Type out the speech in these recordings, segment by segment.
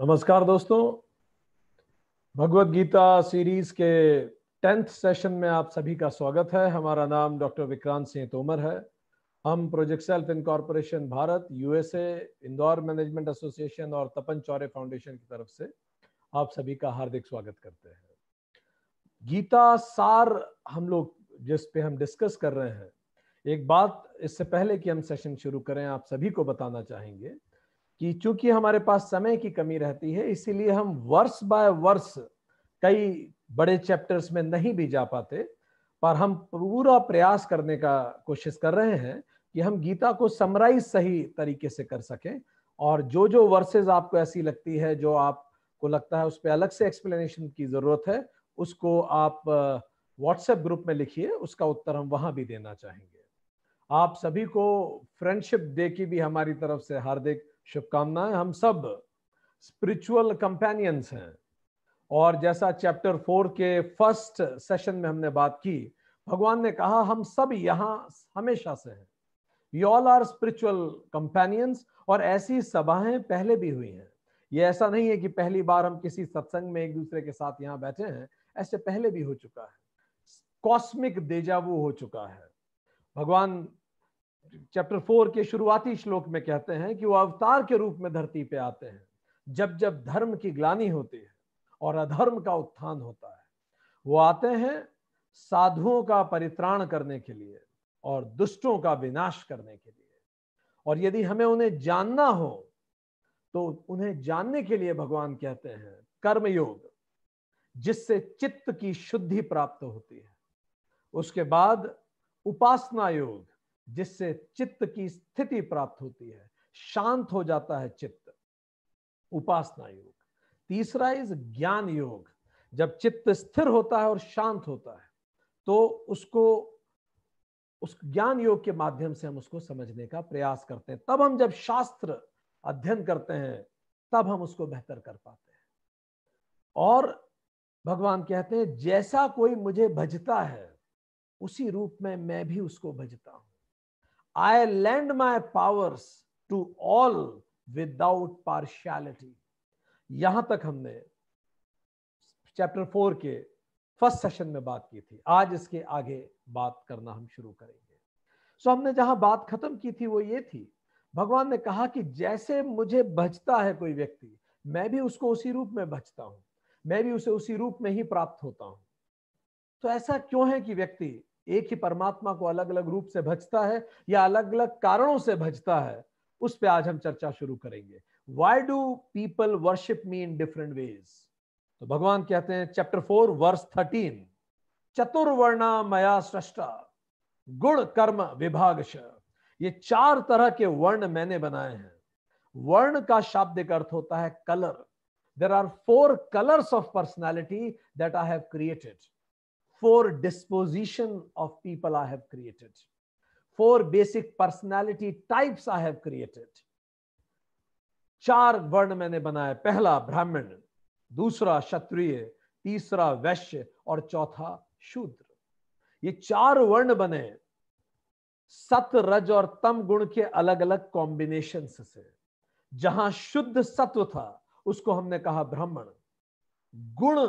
नमस्कार दोस्तों भगवत गीता सीरीज के टेंथ सेशन में आप सभी का स्वागत है हमारा नाम डॉक्टर विक्रांत सिंह तोमर है हम project self in corporation Bharat USA Indore management association और तपन चौरे फाउंडेशन की तरफ से आप सभी का हार्दिक स्वागत करते हैं गीता सार हम लोग जिस पे हम डिस्कस कर रहे हैं एक बात इससे पहले कि हम सेशन शुरू करें आप सभी को बताना चाहेंगे कि चूंकि हमारे पास समय की कमी रहती है इसीलिए हम वर्ष बाय वर्ष कई बड़े चैप्टर्स में नहीं भी जा पाते पर हम पूरा प्रयास करने का कोशिश कर रहे हैं कि हम गीता को समराइज सही तरीके से कर सकें और जो जो वर्सेज आपको ऐसी लगती है जो आपको लगता है उस पर अलग से एक्सप्लेनेशन की ज़रूरत है उसको आप व्हाट्सएप ग्रुप में लिखिए उसका उत्तर हम वहाँ भी देना चाहेंगे आप सभी को फ्रेंडशिप डे की भी हमारी तरफ से हार्दिक शुभकामनाएं हम सब स्पिरिचुअल कंपेनियंस हैं और जैसा चैप्टर फोर के फर्स्ट सेशन में हमने बात की भगवान ने कहा हम सब यहाँ हमेशा से हैं we all are spiritual companions और ऐसी सभाएं पहले भी हुई हैं ये ऐसा नहीं है कि पहली बार हम किसी सत्संग में एक दूसरे के साथ यहाँ बैठे हैं ऐसे पहले भी हो चुका है कॉस्मिक देजावू हो चुका है भगवान चैप्टर फोर के शुरुआती श्लोक में कहते हैं कि वो अवतार के रूप में धरती पे आते हैं जब जब धर्म की ग्लानी होती है और अधर्म का उत्थान होता है वो आते हैं साधुओं का परित्राण करने के लिए और दुष्टों का विनाश करने के लिए और यदि हमें उन्हें जानना हो तो उन्हें जानने के लिए भगवान कहते हैं कर्मयोग जिससे चित्त की शुद्धि प्राप्त होती है उसके बाद उपासना योग जिससे चित्त की स्थिति प्राप्त होती है शांत हो जाता है चित्त उपासना योग तीसरा इज ज्ञान योग जब चित्त स्थिर होता है और शांत होता है तो उसको उस ज्ञान योग के माध्यम से हम उसको समझने का प्रयास करते हैं तब हम जब शास्त्र अध्ययन करते हैं तब हम उसको बेहतर कर पाते हैं और भगवान कहते हैं जैसा कोई मुझे भजता है उसी रूप में मैं भी उसको भजता हूं I lend my powers to all without partiality. यहां तक हमने चैप्टर फोर के फर्स्ट सेशन में बात की थी आज इसके आगे बात करना हम शुरू करेंगे सो so, हमने जहां बात खत्म की थी वो ये थी भगवान ने कहा कि जैसे मुझे भजता है कोई व्यक्ति मैं भी उसको उसी रूप में भजता हूं मैं भी उसे उसी रूप में ही प्राप्त होता हूं तो ऐसा क्यों है कि व्यक्ति एक ही परमात्मा को अलग अलग रूप से भजता है या अलग अलग कारणों से भजता है उस पे आज हम चर्चा शुरू करेंगे why do people worship me in different ways तो भगवान कहते हैं चैप्टर फोर वर्स थर्टीन चतुर्वर्णा मया सृष्टा गुण कर्म विभाग ये चार तरह के वर्ण मैंने बनाए हैं वर्ण का शाब्दिक अर्थ होता है colour there are four colours of personality that I have created four disposition of people I have created, four basic personality types I have created. चार वर्ण मैंने बनाए पहला ब्राह्मण दूसरा क्षत्रिय तीसरा वैश्य और चौथा शूद्र ये चार वर्ण बने सत रज और तम गुण के अलग अलग कॉम्बिनेशन से जहां शुद्ध सत्व था उसको हमने कहा ब्राह्मण गुण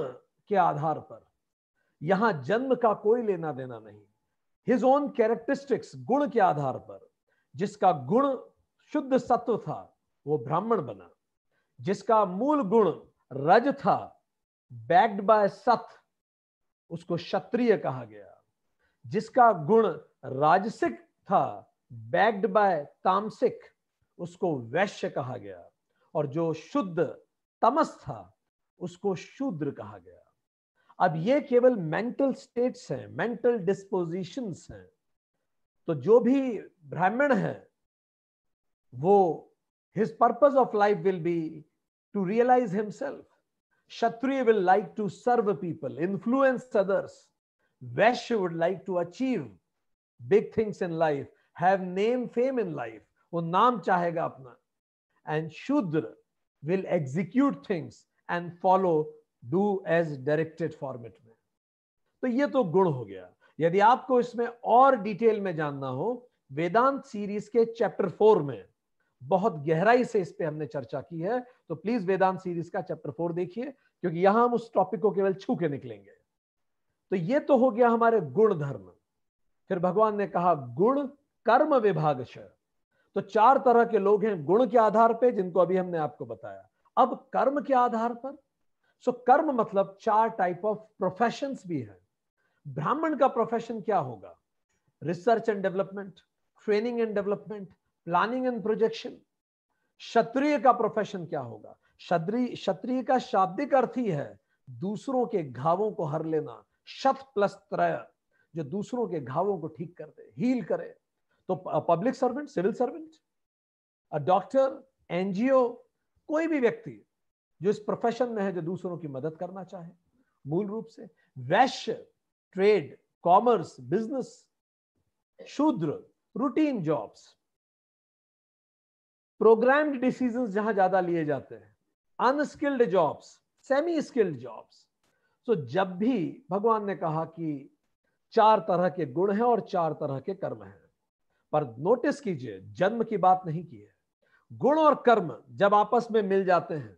के आधार पर यहां जन्म का कोई लेना देना नहीं हिज ओन कैरेक्टरिस्टिक्स गुण के आधार पर जिसका गुण शुद्ध सत्व था वो ब्राह्मण बना जिसका मूल गुण रज था बैक्ड बाय सत उसको क्षत्रिय कहा गया जिसका गुण राजसिक था बैक्ड बाय तामसिक उसको वैश्य कहा गया और जो शुद्ध तमस था उसको शूद्र कहा गया अब ये केवल मेंटल स्टेट्स हैं मेंटल डिस्पोजिशन हैं तो जो भी ब्राह्मण है वो his purpose of life will be to realise himself Kshatriya will like to serve people influence others Vaishya would like to achieve big things in life have name fame in life वो नाम चाहेगा अपना and Shudra will execute things and follow do as directed format में तो ये तो गुण हो गया यदि आपको इसमें और डिटेल में जानना हो वेदांत सीरीज के चैप्टर फोर में बहुत गहराई से इस पर हमने चर्चा की है तो प्लीज वेदांत सीरीज का चैप्टर फोर देखिए क्योंकि यहां हम उस टॉपिक को केवल छू के निकलेंगे तो ये तो हो गया हमारे गुण धर्म फिर भगवान ने कहा गुण कर्म विभाग तो चार तरह के लोग हैं गुण के आधार पे जिनको अभी हमने आपको बताया अब कर्म के आधार पर सो कर्म मतलब चार टाइप ऑफ प्रोफेशन भी है ब्राह्मण का प्रोफेशन क्या होगा research and development training and development planning and projection क्षत्रिय का प्रोफेशन क्या होगा क्षत्रिय क्षत्रिय का शाब्दिक अर्थ ही है दूसरों के घावों को हर लेना शत प्लस त्रय जो दूसरों के घावों को ठीक कर दे हील करे तो public servant civil servant doctor NGO कोई भी व्यक्ति जो इस प्रोफेशन में है जो दूसरों की मदद करना चाहे मूल रूप से Vaishya trade commerce business Shudra routine jobs programmed decision जहां ज्यादा लिए जाते हैं unskilled jobs semi skilled jobs तो जब भी भगवान ने कहा कि चार तरह के गुण हैं और चार तरह के कर्म हैं पर नोटिस कीजिए जन्म की बात नहीं की है गुण और कर्म जब आपस में मिल जाते हैं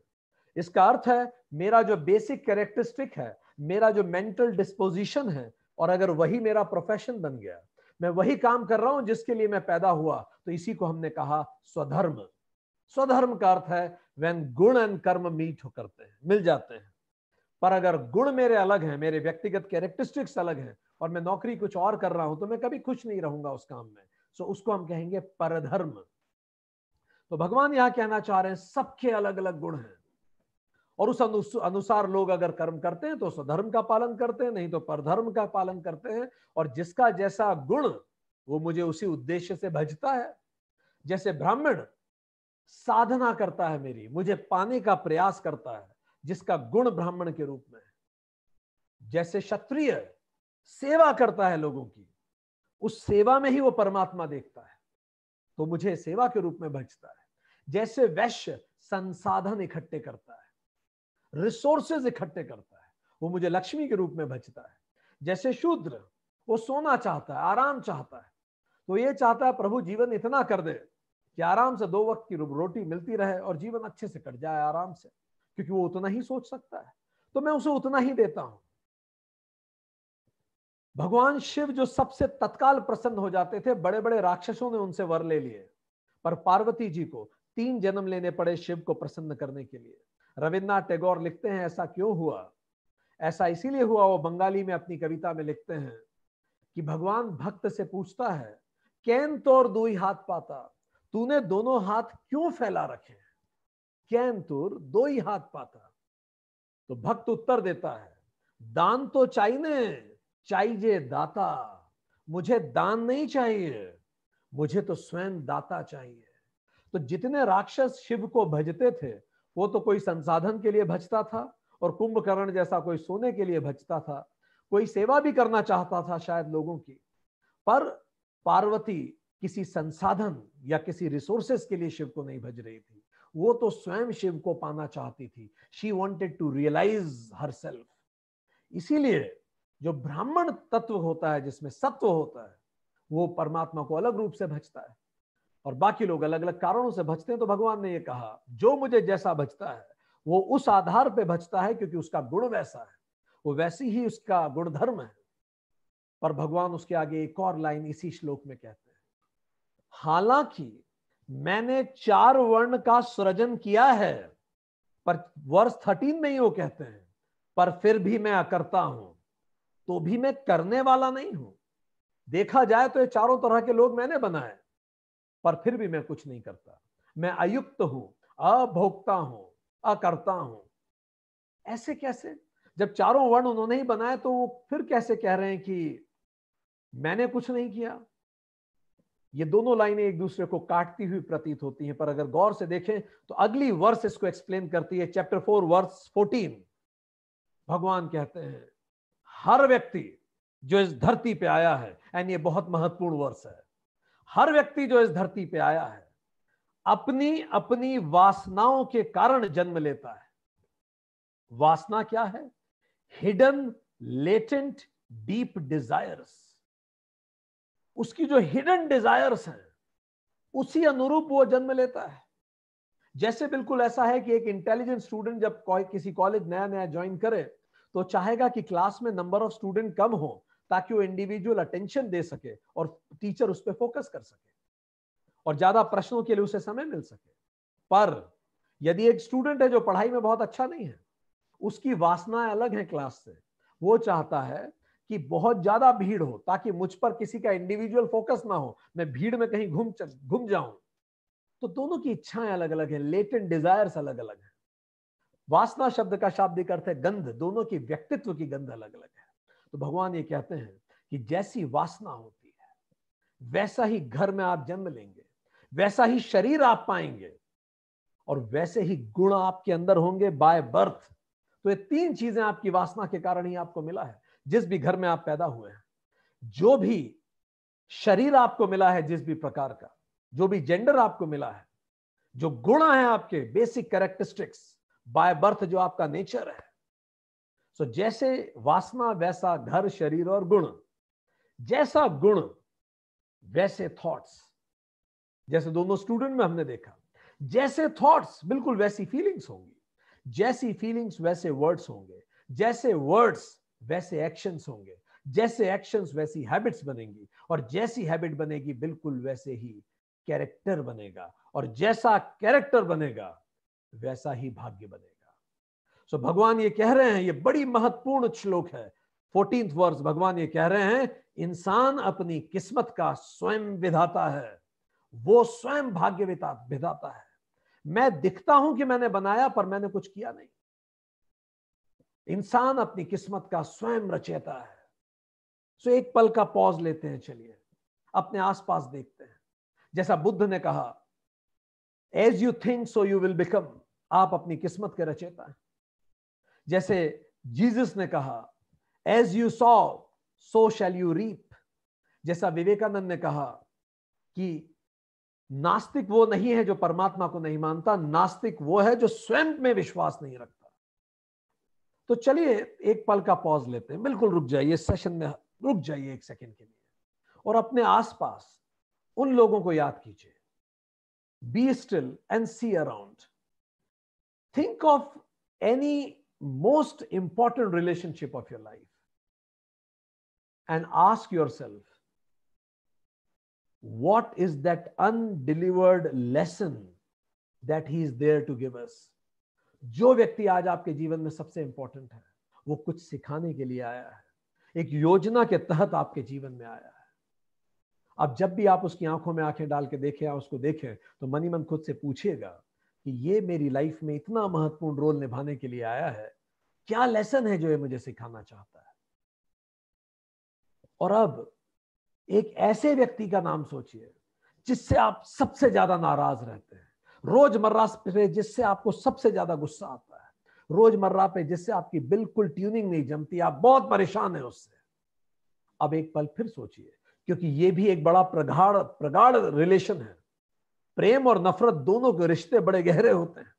इसका अर्थ है मेरा जो बेसिक कैरेक्टरिस्टिक है मेरा जो मेंटल डिस्पोजिशन है और अगर वही मेरा प्रोफेशन बन गया मैं वही काम कर रहा हूं जिसके लिए मैं पैदा हुआ तो इसी को हमने कहा स्वधर्म स्वधर्म का अर्थ है वेन गुण एंड कर्म मीट हो करते हैं मिल जाते हैं पर अगर गुण मेरे अलग हैं मेरे व्यक्तिगत कैरेक्टरिस्टिक्स अलग हैं और मैं नौकरी कुछ और कर रहा हूं तो मैं कभी खुश नहीं रहूंगा उस काम में सो उसको हम कहेंगे परधर्म तो भगवान यहां कहना चाह रहे हैं सबके अलग अलग गुण हैं और उस अनुसार लोग अगर कर्म करते हैं तो स्वधर्म का पालन करते हैं नहीं तो परधर्म का पालन करते हैं और जिसका जैसा गुण वो मुझे उसी उद्देश्य से भजता है जैसे ब्राह्मण साधना करता है मेरी मुझे पाने का प्रयास करता है जिसका गुण ब्राह्मण के रूप में है जैसे क्षत्रिय सेवा करता है लोगों की उस सेवा में ही वो परमात्मा देखता है तो मुझे सेवा के रूप में भजता है जैसे वैश्य संसाधन इकट्ठे करता है रिसोर्सेज इकट्ठे करता है वो मुझे लक्ष्मी के रूप में बचता है जैसे शूद्र वो सोना चाहता है आराम चाहता है तो ये चाहता है प्रभु जीवन इतना कर दे कि आराम से दो वक्त की रोटी मिलती रहे और जीवन अच्छे से कट जाए आराम से क्योंकि वो उतना ही सोच सकता है तो मैं उसे उतना ही देता हूं भगवान शिव जो सबसे तत्काल प्रसन्न हो जाते थे बड़े बड़े राक्षसों ने उनसे वर ले लिए पर पार्वती जी को तीन जन्म लेने पड़े शिव को प्रसन्न करने के लिए रविन्द्रनाथ टैगोर लिखते हैं ऐसा क्यों हुआ ऐसा इसीलिए हुआ वो बंगाली में अपनी कविता में लिखते हैं कि भगवान भक्त से पूछता है कैन तोर दो ही हाथ पाता तूने दोनों हाथ क्यों फैला रखे कैन तोर दो ही हाथ पाता तो भक्त उत्तर देता है दान तो चाहिए चाहिए दाता मुझे दान नहीं चाहिए मुझे तो स्वयं दाता चाहिए तो जितने राक्षस शिव को भजते थे वो तो कोई संसाधन के लिए भजता था और कुंभकर्ण जैसा कोई सोने के लिए भजता था कोई सेवा भी करना चाहता था शायद लोगों की पर पार्वती किसी संसाधन या किसी रिसोर्सेस के लिए शिव को नहीं भज रही थी वो तो स्वयं शिव को पाना चाहती थी she wanted to realise herself इसीलिए जो ब्राह्मण तत्व होता है जिसमें सत्व होता है वो परमात्मा को अलग रूप से भजता है और बाकी लोग अलग अलग कारणों से भजते हैं तो भगवान ने ये कहा जो मुझे जैसा भजता है वो उस आधार पे भजता है क्योंकि उसका गुण वैसा है वो वैसी ही उसका गुण धर्म है पर भगवान उसके आगे एक और लाइन इसी श्लोक में कहते हैं हालांकि मैंने चार वर्ण का सृजन किया है पर वर्ष थर्टीन में ही वो कहते हैं पर फिर भी मैं अकरता हूं तो भी मैं करने वाला नहीं हूं देखा जाए तो ये चारों तरह के लोग मैंने बनाए पर फिर भी मैं कुछ नहीं करता मैं अयुक्त हूं अभोक्ता हूं अकर्ता हूं ऐसे कैसे जब चारों वर्ण उन्होंने ही बनाए तो वो फिर कैसे कह रहे हैं कि मैंने कुछ नहीं किया ये दोनों लाइनें एक दूसरे को काटती हुई प्रतीत होती हैं पर अगर गौर से देखें तो अगली वर्ष इसको एक्सप्लेन करती है चैप्टर फोर वर्ष फोर्टीन भगवान कहते हैं हर व्यक्ति जो इस धरती पे आया है एंड ये बहुत महत्वपूर्ण वर्ष है हर व्यक्ति जो इस धरती पे आया है अपनी अपनी वासनाओं के कारण जन्म लेता है वासना क्या है हिडन लेटेंट डीप डिजायर्स उसकी जो हिडन डिजायर्स हैं उसी अनुरूप वो जन्म लेता है जैसे बिल्कुल ऐसा है कि एक इंटेलिजेंट स्टूडेंट जब किसी कॉलेज नया नया ज्वाइन करे तो चाहेगा कि क्लास में नंबर ऑफ स्टूडेंट कम हो ताकि वो इंडिविजुअल अटेंशन दे सके और टीचर उस पर फोकस कर सके और ज्यादा प्रश्नों के लिए उसे समय मिल सके पर यदि एक स्टूडेंट है जो पढ़ाई में बहुत अच्छा नहीं है उसकी वासनाएं अलग है क्लास से वो चाहता है कि बहुत ज्यादा भीड़ हो ताकि मुझ पर किसी का इंडिविजुअल फोकस ना हो मैं भीड़ में कहीं घूम घूम जाऊं तो दोनों की इच्छाएं अलग अलग हैं लेटेंट डिजायर्स अलग अलग हैं वासना शब्द का शाब्दिक अर्थ है गंध दोनों की व्यक्तित्व की गंध अलग अलग है तो भगवान ये कहते हैं कि जैसी वासना होती है वैसा ही घर में आप जन्म लेंगे वैसा ही शरीर आप पाएंगे और वैसे ही गुण आपके अंदर होंगे बाय बर्थ तो ये तीन चीजें आपकी वासना के कारण ही आपको मिला है जिस भी घर में आप पैदा हुए हैं जो भी शरीर आपको मिला है जिस भी प्रकार का जो भी जेंडर आपको मिला है जो गुण है आपके बेसिक कैरेक्टरिस्टिक्स बाय बर्थ जो आपका नेचर है सो तो जैसे वासना वैसा घर शरीर और गुण जैसा गुण वैसे थॉट्स जैसे दोनों स्टूडेंट में हमने देखा जैसे थॉट्स बिल्कुल वैसी फीलिंग्स होंगी जैसी फीलिंग्स वैसे वर्ड्स होंगे जैसे वर्ड्स वैसे एक्शंस होंगे जैसे एक्शंस वैसी हैबिट्स बनेंगी और जैसी हैबिट बनेगी बिल्कुल वैसे ही कैरेक्टर बनेगा और जैसा कैरेक्टर बनेगा वैसा ही भाग्य बनेगा सो so भगवान ये कह रहे हैं ये बड़ी महत्वपूर्ण श्लोक है फोर्टीन वर्ष भगवान ये कह रहे हैं इंसान अपनी किस्मत का स्वयं विधाता है वो स्वयं भाग्य विधाता है मैं दिखता हूं कि मैंने बनाया पर मैंने कुछ किया नहीं इंसान अपनी किस्मत का स्वयं रचेता है सो so एक पल का पॉज लेते हैं चलिए अपने आसपास देखते हैं जैसा बुद्ध ने कहा as you think so you will become आप अपनी किस्मत के रचेता हैं जैसे जीसस ने कहा as you sow so shall you reap जैसा विवेकानंद ने कहा कि नास्तिक वो नहीं है जो परमात्मा को नहीं मानता नास्तिक वो है जो स्वयं में विश्वास नहीं रखता तो चलिए एक पल का पॉज लेते हैं बिल्कुल रुक जाइए सेशन में रुक जाइए एक सेकंड के लिए और अपने आसपास उन लोगों को याद कीजिए be still and see around think of any most important relationship of your life and ask yourself what is that undelivered lesson that he is there to give us जो व्यक्ति आज आपके जीवन में सबसे इंपॉर्टेंट है वो कुछ सिखाने के लिए आया है एक योजना के तहत आपके जीवन में आया है अब जब भी आप उसकी आंखों में आंखें डाल के देखें या उसको देखें तो मनी मन खुद से पूछिएगा कि ये मेरी लाइफ में इतना महत्वपूर्ण रोल निभाने के लिए आया है क्या लेसन है जो ये मुझे सिखाना चाहता है और अब एक ऐसे व्यक्ति का नाम सोचिए जिससे आप सबसे ज्यादा नाराज रहते हैं रोजमर्रा पे जिससे आपको सबसे ज्यादा गुस्सा आता है रोजमर्रा पे जिससे आपकी बिल्कुल ट्यूनिंग नहीं जमती आप बहुत परेशान है उससे अब एक पल फिर सोचिए क्योंकि ये भी एक बड़ा प्रगाढ़ प्रगाढ़ रिलेशन है प्रेम और नफरत दोनों के रिश्ते बड़े गहरे होते हैं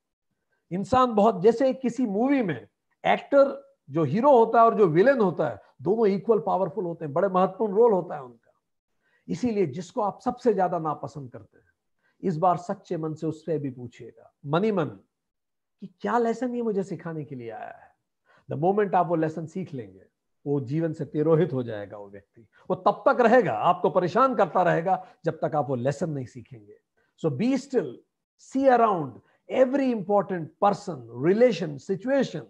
इंसान बहुत जैसे किसी मूवी में एक्टर जो हीरो होता है और जो विलेन होता है दोनों इक्वल पावरफुल होते हैं बड़े महत्वपूर्ण रोल होता है उनका इसीलिए जिसको आप सबसे ज्यादा नापसंद करते हैं इस बार सच्चे मन से उससे भी पूछिएगा मनी मन कि क्या लेसन ये मुझे सिखाने के लिए आया है द मोमेंट आप वो लेसन सीख लेंगे वो जीवन से तिरोहित हो जाएगा वो व्यक्ति वो तब तक रहेगा आपको परेशान करता रहेगा जब तक आप वो लेसन नहीं सीखेंगे so be still see around every important person relation situation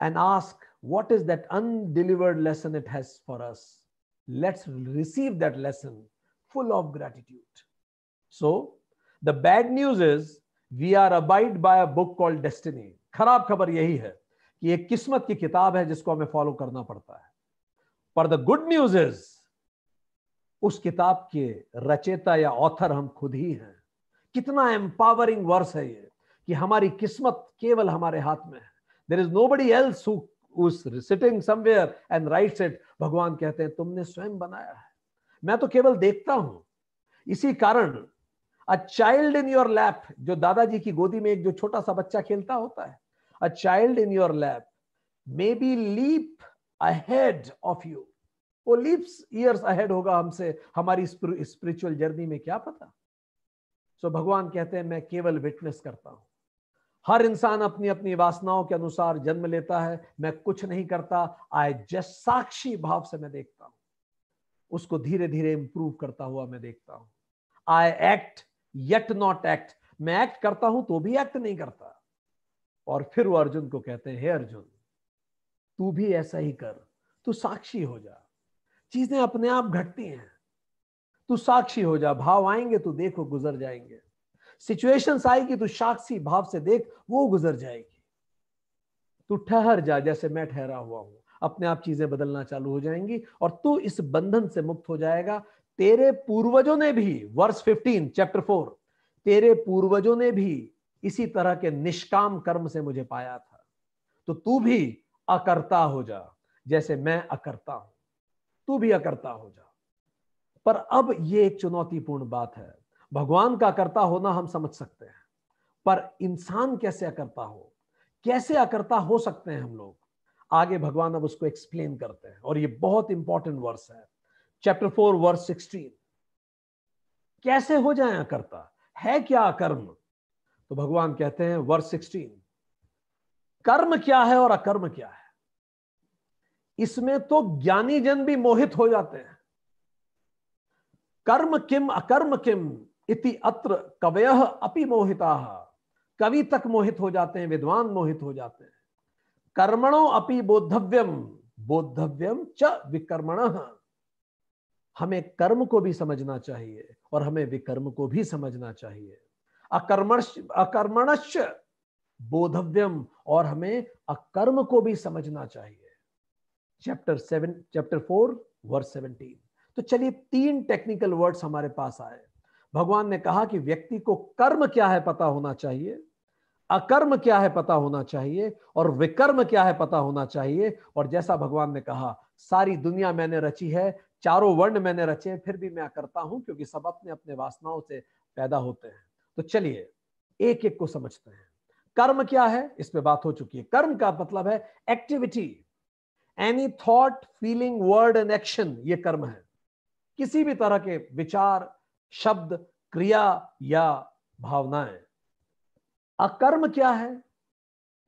and ask what is that undelivered lesson it has for us. Let's receive that lesson full of gratitude. So, the bad news is we are abide by a book called destiny खराब खबर यही है कि एक किस्मत की किताब है जिसको हमें फॉलो करना पड़ता है पर द गुड न्यूज इज उस किताब के रचेता या ऑथर हम खुद ही हैं कितना एम्पावरिंग वर्स है ये कि हमारी किस्मत केवल हमारे हाथ में है there is nobody else sitting somewhere and writes it भगवान कहते हैं तुमने स्वयं बनाया है मैं तो केवल देखता हूं इसी कारण a child in your lap जो दादाजी की गोदी में एक जो छोटा सा बच्चा खेलता होता है a child in your lap may be leap ahead of you वो लीप्स ईयर्स अहेड होगा हमसे हमारी स्पिरिचुअल जर्नी में क्या पता सो so भगवान कहते हैं मैं केवल विटनेस करता हूं हर इंसान अपनी अपनी वासनाओं के अनुसार जन्म लेता है मैं कुछ नहीं करता आए जस्ट साक्षी भाव से मैं देखता हूं उसको धीरे धीरे इंप्रूव करता हुआ मैं देखता हूं I act yet not act मैं एक्ट करता हूं तो भी एक्ट नहीं करता और फिर वो अर्जुन को कहते हैं हे अर्जुन तू भी ऐसा ही कर तू साक्षी हो जा चीजें अपने आप घटती हैं तू साक्षी हो जा भाव आएंगे तो देखो गुजर जाएंगे सिचुएशंस आएगी तो साक्षी भाव से देख वो गुजर जाएगी तू ठहर जा जैसे मैं ठहरा हुआ हूं अपने आप चीजें बदलना चालू हो जाएंगी और तू इस बंधन से मुक्त हो जाएगा तेरे पूर्वजों ने भी वर्ष 15 चैप्टर 4 तेरे पूर्वजों ने भी इसी तरह के निष्काम कर्म से मुझे पाया था तो तू भी अकर्ता हो जा जैसे मैं अकर्ता हूं तू भी अकर्ता हो जा पर अब ये एक चुनौतीपूर्ण बात है भगवान का करता होना हम समझ सकते हैं पर इंसान कैसे अकर्ता हो कैसे अकर्ता हो सकते हैं हम लोग आगे भगवान अब उसको एक्सप्लेन करते हैं और ये बहुत इंपॉर्टेंट वर्स है चैप्टर फोर वर्स सिक्सटीन कैसे हो जाए अकर्ता है क्या कर्म तो भगवान कहते हैं वर्स सिक्सटीन कर्म क्या है और अकर्म क्या है इसमें तो ज्ञानी जन भी मोहित हो जाते हैं कर्म किम अकर्म किम इति अत्र कवय अपि मोहिता कवि तक मोहित हो जाते हैं विद्वान मोहित हो जाते हैं कर्मणों अपि बोधव्यम बोधव्यम च विकर्मण हमें कर्म को भी समझना चाहिए और हमें विकर्म को भी समझना चाहिए अकर्मणश बोधव्यम और हमें अकर्म को भी समझना चाहिए chapter seven chapter four verse seventeen तो चलिए तीन टेक्निकल वर्ड्स हमारे पास आए भगवान ने कहा कि व्यक्ति को कर्म क्या है पता होना चाहिए अकर्म क्या है पता होना चाहिए और विकर्म क्या है पता होना चाहिए और जैसा भगवान ने कहा सारी दुनिया मैंने रची है चारों वर्ण मैंने रचे फिर भी मैं करता हूं क्योंकि सब अपने अपने वासनाओं से पैदा होते हैं तो चलिए एक एक को समझते हैं कर्म क्या है इस पे बात हो चुकी है कर्म का मतलब है activity any thought feeling word and action ये कर्म है किसी भी तरह के विचार शब्द क्रिया या भावनाएं अकर्म क्या है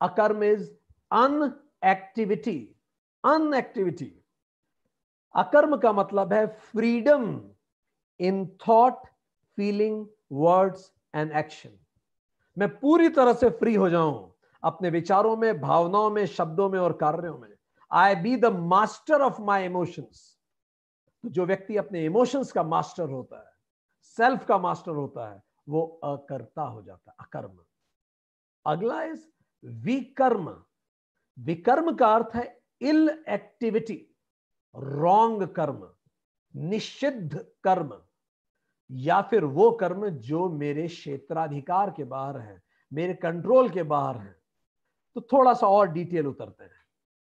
अकर्म is inactivity inactivity अकर्म का मतलब है freedom in thought feeling words and action मैं पूरी तरह से फ्री हो जाऊं अपने विचारों में भावनाओं में शब्दों में और कार्यों में I be the master of my emotions तो जो व्यक्ति अपने इमोशंस का मास्टर होता है सेल्फ का मास्टर होता है वो अकर्ता हो जाता है अकर्म अगला इज विकर्म विकर्म का अर्थ है इल एक्टिविटी रॉन्ग कर्म निषिद्ध कर्म या फिर वो कर्म जो मेरे क्षेत्राधिकार के बाहर है मेरे कंट्रोल के बाहर है तो थोड़ा सा और डिटेल उतरते हैं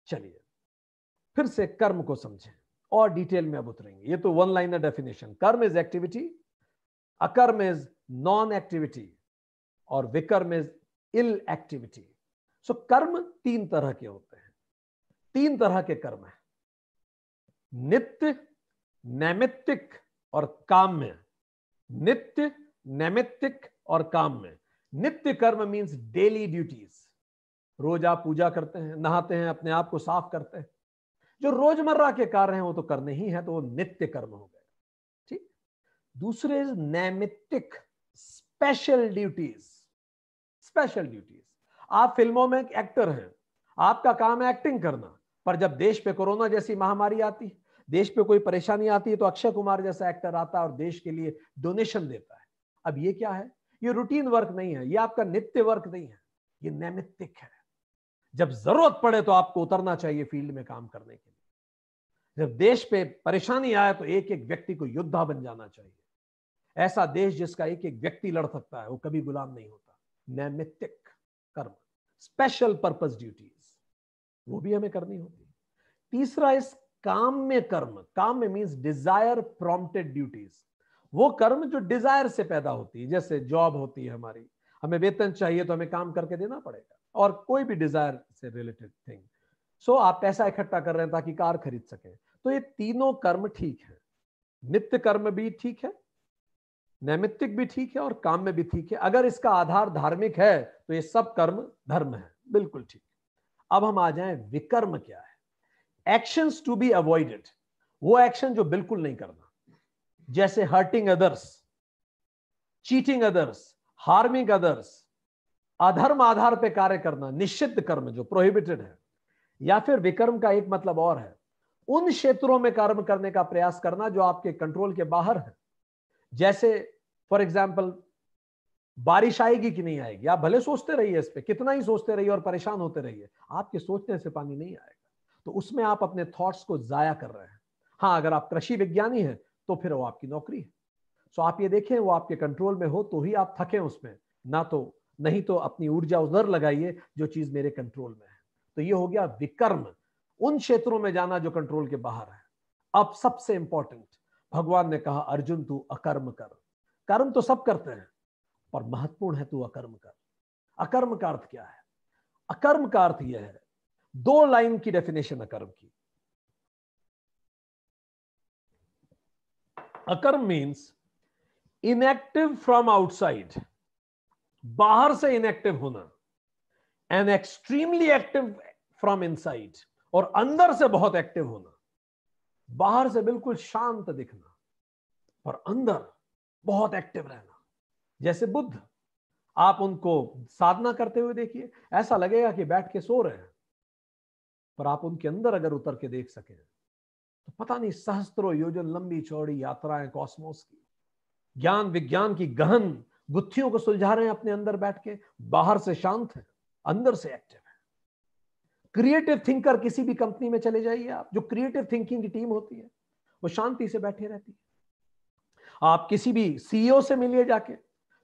चलिए फिर से कर्म को समझें और डिटेल में अब उतरेंगे ये तो वन लाइनर डेफिनेशन कर्म इज एक्टिविटी अकर्म इज नॉन एक्टिविटी और विकर्म इज इल एक्टिविटी सो कर्म तीन तरह के होते हैं तीन तरह के कर्म है नित्य नैमित्तिक और काम्य नित्य नैमित्तिक और काम्य नित्य कर्म मीन्स डेली ड्यूटीज रोज आप पूजा करते हैं नहाते हैं अपने आप को साफ करते हैं जो रोजमर्रा के कार्य हैं वो तो करने ही है तो वो नित्य कर्म हो गए दूसरे नैमित्तिक स्पेशल ड्यूटीज स्पेशल ड्यूटीज आप फिल्मों में एक्टर हैं आपका काम है एक्टिंग करना पर जब देश पे कोरोना जैसी महामारी आती है देश पे कोई परेशानी आती है तो अक्षय कुमार जैसा एक्टर आता है और देश के लिए डोनेशन देता है अब ये क्या है ये रूटीन वर्क नहीं है ये आपका नित्य वर्क नहीं है ये नैमित्तिक है जब जरूरत पड़े तो आपको उतरना चाहिए फील्ड में काम करने के लिए जब देश पे परेशानी आए तो एक एक व्यक्ति को योद्धा बन जाना चाहिए ऐसा देश जिसका एक एक व्यक्ति लड़ सकता है वो कभी गुलाम नहीं होता नैमित्तिक कर्म स्पेशल पर्पस ड्यूटीज वो भी हमें करनी होती है तीसरा इस काम में कर्म काम में मीन्स डिजायर प्रॉम्प्टेड ड्यूटीज वो कर्म जो डिजायर से पैदा होती है जैसे जॉब होती है हमारी हमें वेतन चाहिए तो हमें काम करके देना पड़ेगा और कोई भी डिजायर से रिलेटेड थिंग सो आप पैसा इकट्ठा कर रहे हैं ताकि कार खरीद सके तो ये तीनों कर्म ठीक है नित्य कर्म भी ठीक है नैमित्तिक भी ठीक है और काम में भी ठीक है अगर इसका आधार धार्मिक है तो ये सब कर्म धर्म है बिल्कुल ठीक अब हम आ जाए विकर्म क्या है एक्शन टू बी अवॉइडेड वो एक्शन जो बिल्कुल नहीं करना जैसे hurting others cheating others harming others अधर्म आधार पे कार्य करना निश्चित कर्म जो प्रोहिबिटेड है या फिर विकर्म का एक मतलब और है उन क्षेत्रों में कर्म करने का प्रयास करना जो आपके कंट्रोल के बाहर है जैसे फॉर एग्जाम्पल बारिश आएगी कि नहीं आएगी आप भले सोचते रहिए इस पर कितना ही सोचते रहिए और परेशान होते रहिए आपके सोचने से पानी नहीं आएगा तो उसमें आप अपने थॉट्स को जाया कर रहे हैं हाँ अगर आप कृषि विज्ञानी हैं तो फिर वो आपकी नौकरी है सो आप ये देखें वो आपके कंट्रोल में हो तो ही आप थकें उसमें ना तो नहीं तो अपनी ऊर्जा उधर लगाइए जो चीज मेरे कंट्रोल में है तो ये हो गया विकर्म उन क्षेत्रों में जाना जो कंट्रोल के बाहर है अब सबसे इंपॉर्टेंट भगवान ने कहा अर्जुन तू अकर्म कर कर्म तो सब करते हैं पर महत्वपूर्ण है तू अकर्म कर अकर्म का अर्थ क्या है अकर्म का अर्थ यह है दो लाइन की डेफिनेशन अकर्म की अकर्म मीन्स इनएक्टिव फ्रॉम आउटसाइड बाहर से इनएक्टिव होना and extremely active from inside और अंदर से बहुत एक्टिव होना बाहर से बिल्कुल शांत दिखना पर अंदर बहुत एक्टिव रहना जैसे बुद्ध आप उनको साधना करते हुए देखिए ऐसा लगेगा कि बैठ के सो रहे हैं पर आप उनके अंदर अगर उतर के देख सके तो पता नहीं सहस्त्रों योजन लंबी चौड़ी यात्राएं कॉस्मोस की ज्ञान विज्ञान की गहन गुत्थियों को सुलझा रहे हैं अपने अंदर बैठ के बाहर से शांत है अंदर से एक्टिव है क्रिएटिव थिंकर किसी भी कंपनी में चले जाइए आप जो क्रिएटिव थिंकिंग की टीम होती है वो शांति से बैठे रहती है आप किसी भी सीईओ e से मिलिए जाके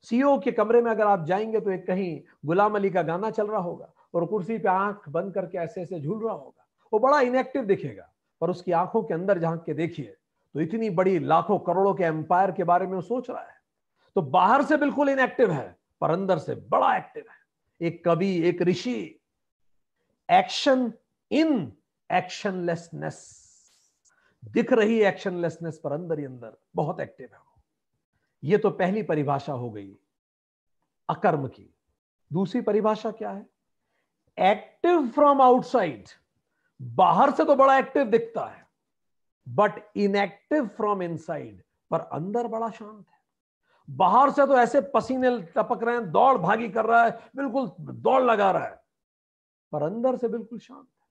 सीईओ e के कमरे में अगर आप जाएंगे तो एक कहीं गुलाम अली का गाना चल रहा होगा और कुर्सी पे आंख बंद करके ऐसे ऐसे झूल रहा होगा वो बड़ा इनएक्टिव दिखेगा पर उसकी आंखों के अंदर झांक के देखिए तो इतनी बड़ी लाखों करोड़ों के एम्पायर के बारे में वो सोच रहा है तो बाहर से बिल्कुल इनएक्टिव है पर अंदर से बड़ा एक्टिव है एक कवि एक ऋषि एक्शन इन एक्शनलेसनेस दिख रही एक्शनलेसनेस पर अंदर ही अंदर बहुत एक्टिव है यह ये तो पहली परिभाषा हो गई अकर्म की दूसरी परिभाषा क्या है एक्टिव फ्रॉम आउटसाइड बाहर से तो बड़ा एक्टिव दिखता है बट इनएक्टिव फ्रॉम इनसाइड पर अंदर बड़ा शांत है बाहर से तो ऐसे पसीने टपक रहे हैं दौड़ भागी कर रहा है बिल्कुल दौड़ लगा रहा है पर अंदर से बिल्कुल शांत है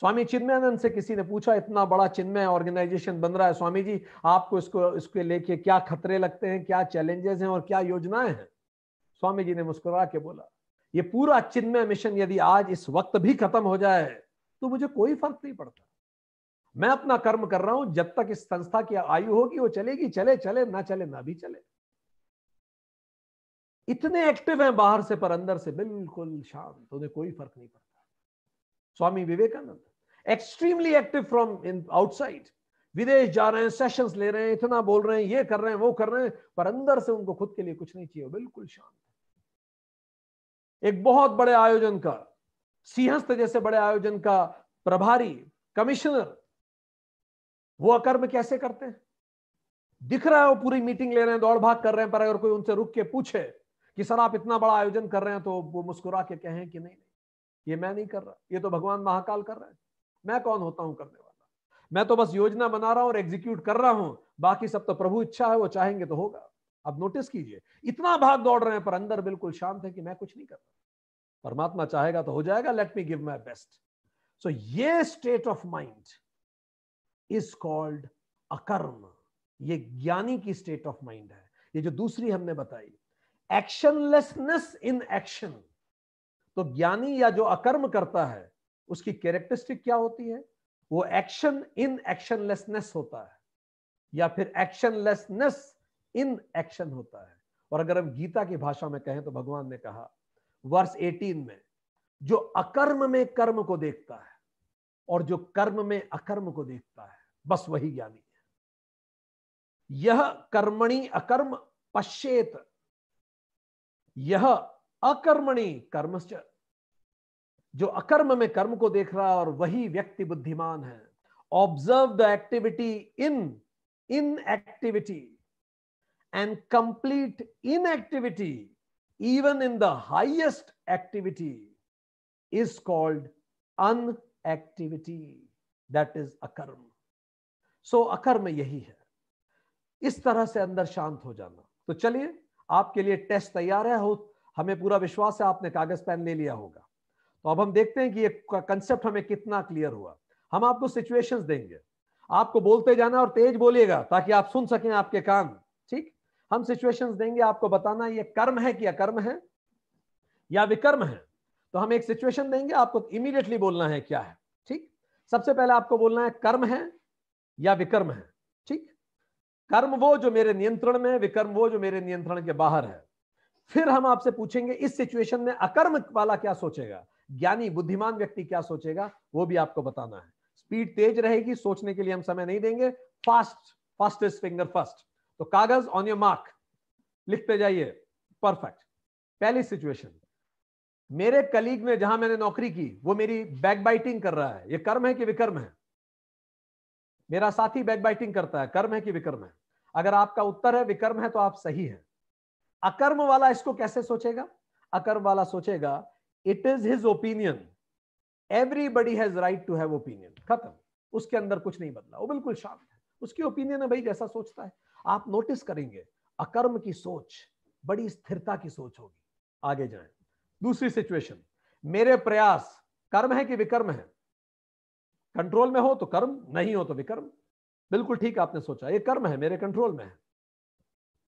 स्वामी चिन्मयानंद से किसी ने पूछा इतना बड़ा चिन्मय ऑर्गेनाइजेशन बन रहा है स्वामी जी आपको इसको इसके लेके क्या खतरे लगते हैं क्या चैलेंजेस हैं और क्या योजनाएं हैं स्वामी जी ने मुस्कुरा के बोला ये पूरा चिन्मय मिशन यदि आज इस वक्त भी खत्म हो जाए तो मुझे कोई फर्क नहीं पड़ता मैं अपना कर्म कर रहा हूं जब तक इस संस्था की आयु होगी वो चलेगी चले चले ना चले ना भी चले इतने एक्टिव हैं बाहर से पर अंदर से बिल्कुल शांत उन्हें कोई फर्क नहीं पड़ता Swami Vivekananda extremely active from in outside विदेश जा रहे हैं सेशंस ले रहे हैं इतना बोल रहे हैं ये कर रहे हैं वो कर रहे हैं पर अंदर से उनको खुद के लिए कुछ नहीं चाहिए बिल्कुल शांत एक बहुत बड़े आयोजन का सिंहस्थ जैसे बड़े आयोजन का प्रभारी कमिश्नर वो अकर्म कैसे करते हैं दिख रहा है वो पूरी मीटिंग ले रहे हैं दौड़ भाग कर रहे हैं पर अगर कोई उनसे रुक के पूछे कि सर आप इतना बड़ा आयोजन कर रहे हैं तो वो मुस्कुरा के कहें कि नहीं नहीं ये मैं नहीं कर रहा ये तो भगवान महाकाल कर रहे हैं मैं कौन होता हूं करने वाला मैं तो बस योजना बना रहा हूं और एग्जीक्यूट कर रहा हूं बाकी सब तो प्रभु इच्छा है वो चाहेंगे तो होगा अब नोटिस कीजिए इतना भाग दौड़ रहे हैं पर अंदर बिल्कुल शांत है कि मैं कुछ नहीं कर रहा परमात्मा चाहेगा तो हो जाएगा let me give my best so ये state of mind is called अकर्म ये ज्ञानी की स्टेट ऑफ माइंड है ये जो दूसरी हमने बताई एक्शनलेसनेस इन एक्शन तो ज्ञानी या जो अकर्म करता है उसकी कैरेक्टरिस्टिक क्या होती है वो एक्शन इन एक्शनलेसनेस होता है या फिर एक्शनलेसनेस इन एक्शन होता है और अगर हम गीता की भाषा में कहें तो भगवान ने कहा वर्ष 18 में जो अकर्म में कर्म को देखता है और जो कर्म में अकर्म को देखता है बस वही ज्ञानी है यह कर्मणी अकर्म पश्चेत यह अकर्मणी कर्मश्च जो अकर्म में कर्म को देख रहा और वही व्यक्ति बुद्धिमान है observe the activity in inactivity and complete inactivity even in the highest activity is called inactivity that is अकर्म सो अकर्म यही है इस तरह से अंदर शांत हो जाना तो चलिए आपके लिए टेस्ट तैयार है हो हमें पूरा विश्वास है आपने कागज पेन ले लिया होगा तो अब हम देखते हैं कि ये कंसेप्ट हमें कितना क्लियर हुआ हम आपको सिचुएशंस देंगे आपको बोलते जाना और तेज बोलिएगा ताकि आप सुन सकें आपके कान ठीक हम सिचुएशंस देंगे आपको बताना ये कर्म है कि अकर्म है या विकर्म है तो हम एक सिचुएशन देंगे आपको इमीडिएटली बोलना है क्या है ठीक सबसे पहले आपको बोलना है कर्म है या विकर्म है ठीक कर्म वो जो मेरे नियंत्रण में है विकर्म वो जो मेरे नियंत्रण के बाहर है फिर हम आपसे पूछेंगे इस सिचुएशन में अकर्म वाला क्या सोचेगा ज्ञानी बुद्धिमान व्यक्ति क्या सोचेगा वो भी आपको बताना है स्पीड तेज रहेगी सोचने के लिए हम समय नहीं देंगे फास्ट फास्टेस्ट फिंगर फर्स्ट तो कागज ऑन योर मार्क लिखते जाइए परफेक्ट पहली सिचुएशन मेरे कलीग ने जहां मैंने नौकरी की वो मेरी बैकबाइटिंग कर रहा है ये कर्म है कि विकर्म है मेरा साथी बैक बाइटिंग करता है कर्म है कि विकर्म है अगर आपका उत्तर है विकर्म है तो आप सही है अकर्म वाला इसको कैसे सोचेगा अकर्म वाला सोचेगा it is his opinion everybody has right to have opinion खत्म उसके अंदर कुछ नहीं बदला वो बिल्कुल शांत है उसकी ओपिनियन है भाई जैसा सोचता है आप नोटिस करेंगे अकर्म की सोच बड़ी स्थिरता की सोच होगी आगे जाए दूसरी सिचुएशन मेरे प्रयास कर्म है कि विकर्म है कंट्रोल में हो तो कर्म नहीं हो तो विकर्म बिल्कुल ठीक आपने सोचा ये कर्म है मेरे कंट्रोल में है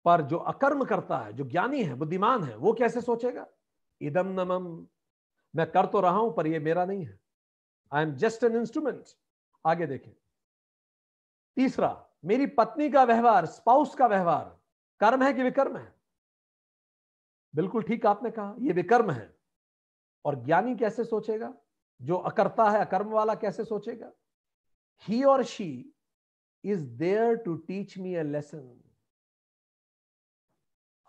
पर जो अकर्म करता है जो ज्ञानी है बुद्धिमान है वो कैसे सोचेगा इदम नमम मैं कर तो रहा हूं पर ये मेरा नहीं है I am just an instrument आगे देखें तीसरा मेरी पत्नी का व्यवहार स्पाउस का व्यवहार कर्म है कि विकर्म है बिल्कुल ठीक आपने कहा यह विकर्म है और ज्ञानी कैसे सोचेगा जो अकर्ता है अकर्म वाला कैसे सोचेगा ही और she is there to teach me a lesson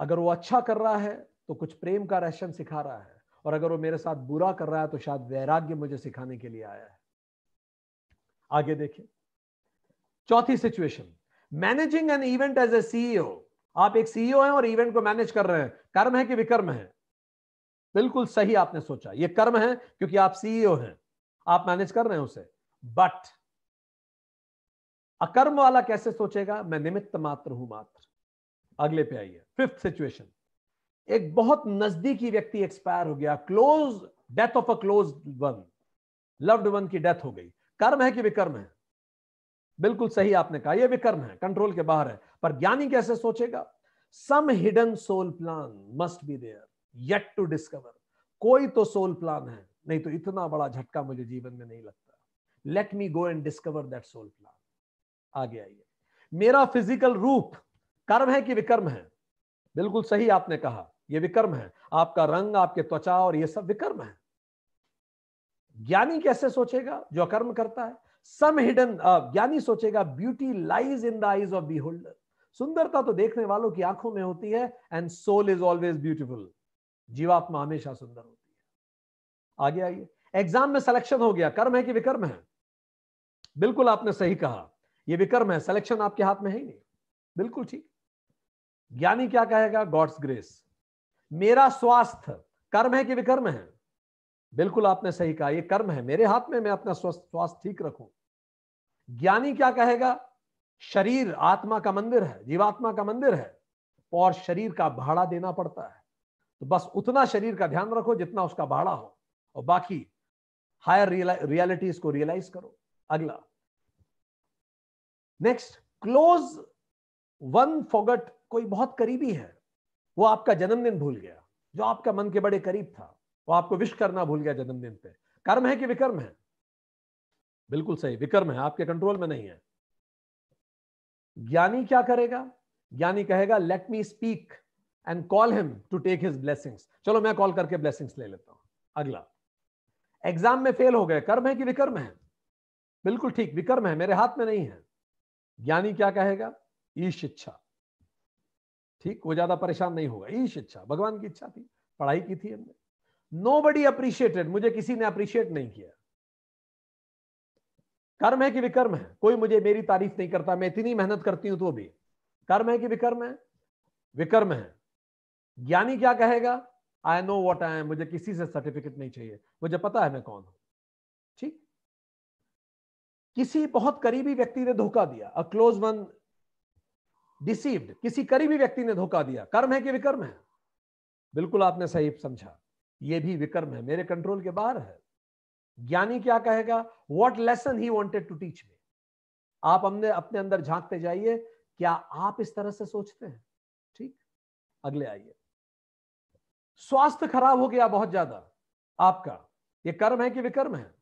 अगर वो अच्छा कर रहा है तो कुछ प्रेम का रेशन सिखा रहा है और अगर वो मेरे साथ बुरा कर रहा है तो शायद वैराग्य मुझे सिखाने के लिए आया है आगे देखिए चौथी situation managing an event as a CEO आप एक सीईओ e हैं और इवेंट को मैनेज कर रहे हैं कर्म है कि विकर्म है बिल्कुल सही आपने सोचा ये कर्म है क्योंकि आप सीईओ e हैं आप मैनेज कर रहे हैं उसे बट अकर्म वाला कैसे सोचेगा मैं निमित्त मात्र हूं मात्र अगले पे आइए फिफ्थ सिचुएशन एक बहुत नजदीकी व्यक्ति एक्सपायर हो गया close death of a close one loved one की डेथ हो गई कर्म है कि विकर्म है बिल्कुल सही आपने कहा यह विकर्म है कंट्रोल के बाहर है पर ज्ञानी कैसे सोचेगा some hidden soul plan must be there yet to discover कोई तो सोल प्लान है नहीं तो इतना बड़ा झटका मुझे जीवन में नहीं लगता let me go and discover that soul plan आगे आइए मेरा फिजिकल रूप कर्म है कि विकर्म है बिल्कुल सही आपने कहा यह विकर्म है आपका रंग आपके त्वचा और ये सब विकर्म है ज्ञानी कैसे सोचेगा जो अकर्म करता है सम हिडन ज्ञानी सोचेगा beauty lies in the eyes of beholder सुंदरता तो देखने वालों की आंखों में होती है and soul is always beautiful जीवात्मा हमेशा सुंदर होती है आगे आइए एग्जाम में सिलेक्शन हो गया कर्म है कि विकर्म है बिल्कुल आपने सही कहा यह विकर्म है सिलेक्शन आपके हाथ में है ही नहीं बिल्कुल ठीक ज्ञानी क्या कहेगा गॉड्स ग्रेस मेरा स्वास्थ्य कर्म है कि विकर्म है बिल्कुल आपने सही कहा यह कर्म है मेरे हाथ में मैं अपना स्वास्थ्य ठीक रखूं ज्ञानी क्या कहेगा शरीर आत्मा का मंदिर है जीवात्मा का मंदिर है और शरीर का भाड़ा देना पड़ता है तो बस उतना शरीर का ध्यान रखो जितना उसका भाड़ा हो और बाकी हायर रियलिटीज को रियलाइज करो अगला नेक्स्ट क्लोज वन फोगट कोई बहुत करीबी है वो आपका जन्मदिन भूल गया जो आपका मन के बड़े करीब था वो आपको विश करना भूल गया जन्मदिन पे कर्म है कि विकर्म है बिल्कुल सही विकर्म है आपके कंट्रोल में नहीं है ज्ञानी क्या करेगा ज्ञानी कहेगा let me speak and call him to take his blessings चलो मैं कॉल करके ब्लेसिंग्स ले लेता हूं अगला एग्जाम में फेल हो गए कर्म है कि विकर्म है बिल्कुल ठीक विकर्म है मेरे हाथ में नहीं है ज्ञानी क्या कहेगा ई शिक्षा ठीक वो ज्यादा परेशान नहीं होगा ई शिक्षा भगवान की इच्छा थी पढ़ाई की थी हमने नो बडी अप्रिशिएटेड मुझे किसी ने अप्रिशिएट नहीं किया कर्म है कि विकर्म है कोई मुझे मेरी तारीफ नहीं करता मैं इतनी मेहनत करती हूं तो भी कर्म है कि विकर्म है विकर्म है ज्ञानी क्या कहेगा I know what I am मुझे किसी से सर्टिफिकेट नहीं चाहिए मुझे पता है मैं कौन हूं ठीक किसी बहुत करीबी व्यक्ति ने धोखा दिया अ क्लोज वन डिसीव्ड किसी करीबी व्यक्ति ने धोखा दिया कर्म है कि विकर्म है बिल्कुल आपने सही समझा ये भी विकर्म है मेरे कंट्रोल के बाहर है ज्ञानी क्या कहेगा what lesson he wanted to teach me आप हमने अपने अंदर झांकते जाइए क्या आप इस तरह से सोचते हैं ठीक अगले आइए स्वास्थ्य खराब हो गया बहुत ज्यादा आपका ये कर्म है कि विकर्म है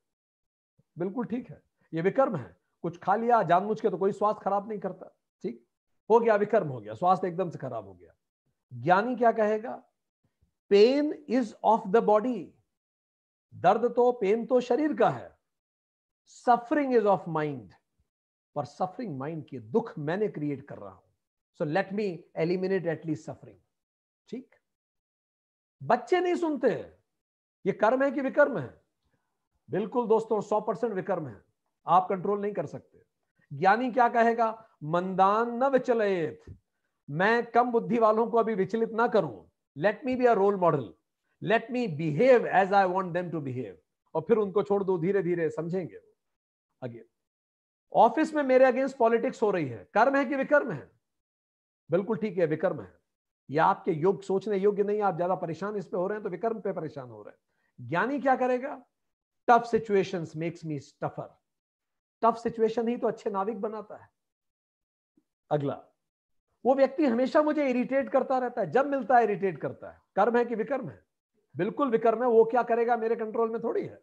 बिल्कुल ठीक है ये विकर्म है कुछ खा लिया जानबूझ के तो कोई स्वास्थ्य खराब नहीं करता ठीक हो गया विकर्म हो गया स्वास्थ्य एकदम से खराब हो गया ज्ञानी क्या कहेगा pain is of the body दर्द तो पेन तो शरीर का है सफरिंग इज ऑफ माइंड पर सफरिंग माइंड की दुख मैंने क्रिएट कर रहा हूं so let me eliminate at least suffering ठीक बच्चे नहीं सुनते हैं ये कर्म है कि विकर्म है बिल्कुल दोस्तों सौ परसेंट विकर्म है आप कंट्रोल नहीं कर सकते ज्ञानी क्या कहेगा मंदान न विचलित मैं कम बुद्धि वालों को अभी विचलित ना करूं let me be a role model let me behave as I want them to behave और फिर उनको छोड़ दो धीरे धीरे समझेंगे अगेन ऑफिस में मेरे अगेंस्ट पॉलिटिक्स हो रही है कर्म है कि विकर्म है बिल्कुल ठीक है विकर्म है या आपके योग सोचने योग्य नहीं आप ज्यादा परेशान इस पे हो रहे हैं तो विकर्म पे परेशान हो रहे हैं ज्ञानी क्या करेगा tough situation makes me tougher tough situation ही तो अच्छे नाविक बनाता है अगला वो व्यक्ति हमेशा मुझे इरिटेट करता रहता है जब मिलता है इरिटेट करता है कर्म है कि विकर्म है बिल्कुल विकर्म है वो क्या करेगा मेरे कंट्रोल में थोड़ी है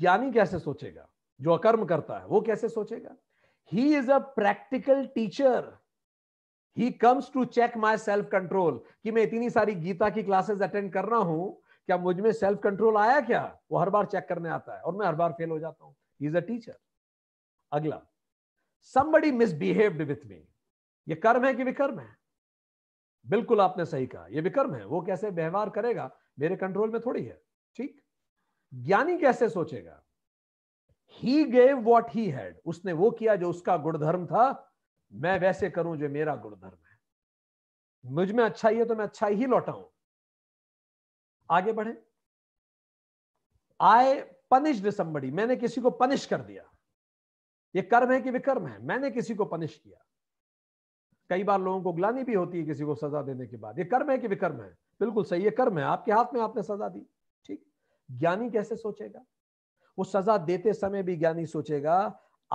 ज्ञानी कैसे सोचेगा जो अकर्म करता है वो कैसे सोचेगा he is a practical teacher he comes to check my self control कि मैं इतनी सारी गीता की क्लासेस अटेंड कर रहा हूं क्या मुझ में सेल्फ कंट्रोल आया क्या वो हर बार चेक करने आता है और मैं हर बार फेल हो जाता हूं इज अ टीचर अगला समबडी मिसबिहेव्ड विथ मी ये कर्म है कि विकर्म है बिल्कुल आपने सही कहा यह विकर्म है वो कैसे व्यवहार करेगा मेरे कंट्रोल में थोड़ी है ठीक ज्ञानी कैसे सोचेगा he gave what he had उसने वो किया जो उसका गुणधर्म था मैं वैसे करूं जो मेरा गुणधर्म है मुझ में अच्छा ही है तो मैं अच्छा ही लौटाऊं आगे बढ़े आई पनिश दिसंबड़ी मैंने किसी को पनिश कर दिया ये कर्म है कि विकर्म है मैंने किसी को पनिश किया कई बार लोगों को ग्लानी भी होती है किसी को सजा देने के बाद ये कर्म है कि विकर्म है बिल्कुल सही है कर्म है आपके हाथ में आपने सजा दी ठीक ज्ञानी कैसे सोचेगा वो सजा देते समय भी ज्ञानी सोचेगा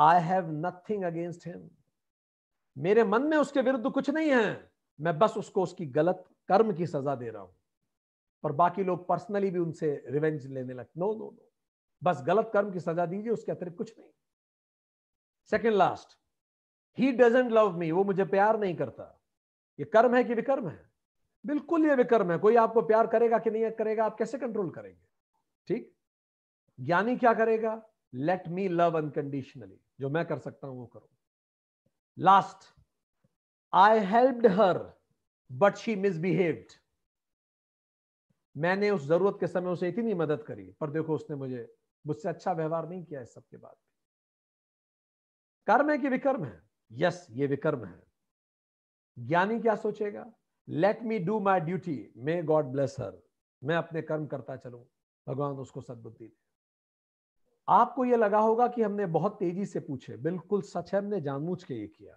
I have nothing against him मेरे मन में उसके विरुद्ध कुछ नहीं है मैं बस उसको उसकी गलत कर्म की सजा दे रहा हूं पर बाकी लोग पर्सनली भी उनसे रिवेंज लेने लगते नो नो नो बस गलत कर्म की सजा दीजिए उसके अतिरिक्त कुछ नहीं second last he doesn't love me वो मुझे प्यार नहीं करता ये कर्म है कि विकर्म है बिल्कुल ये विकर्म है कोई आपको प्यार करेगा कि नहीं करेगा आप कैसे कंट्रोल करेंगे ठीक ज्ञानी क्या करेगा लेट मी लव अनकंडीशनली जो मैं कर सकता हूं वो करूं last I helped her but she misbehave मैंने उस जरूरत के समय उसे इतनी मदद करी पर देखो उसने मुझे मुझसे अच्छा व्यवहार नहीं किया इस सब के बाद कर्म है कि विकर्म है यस ये विकर्म है ज्ञानी क्या सोचेगा let me do my duty may God bless her मैं अपने कर्म करता चलू भगवान उसको सदबुद्धि दे आपको यह लगा होगा कि हमने बहुत तेजी से पूछे बिल्कुल सच है हमने जानबूझ के ये किया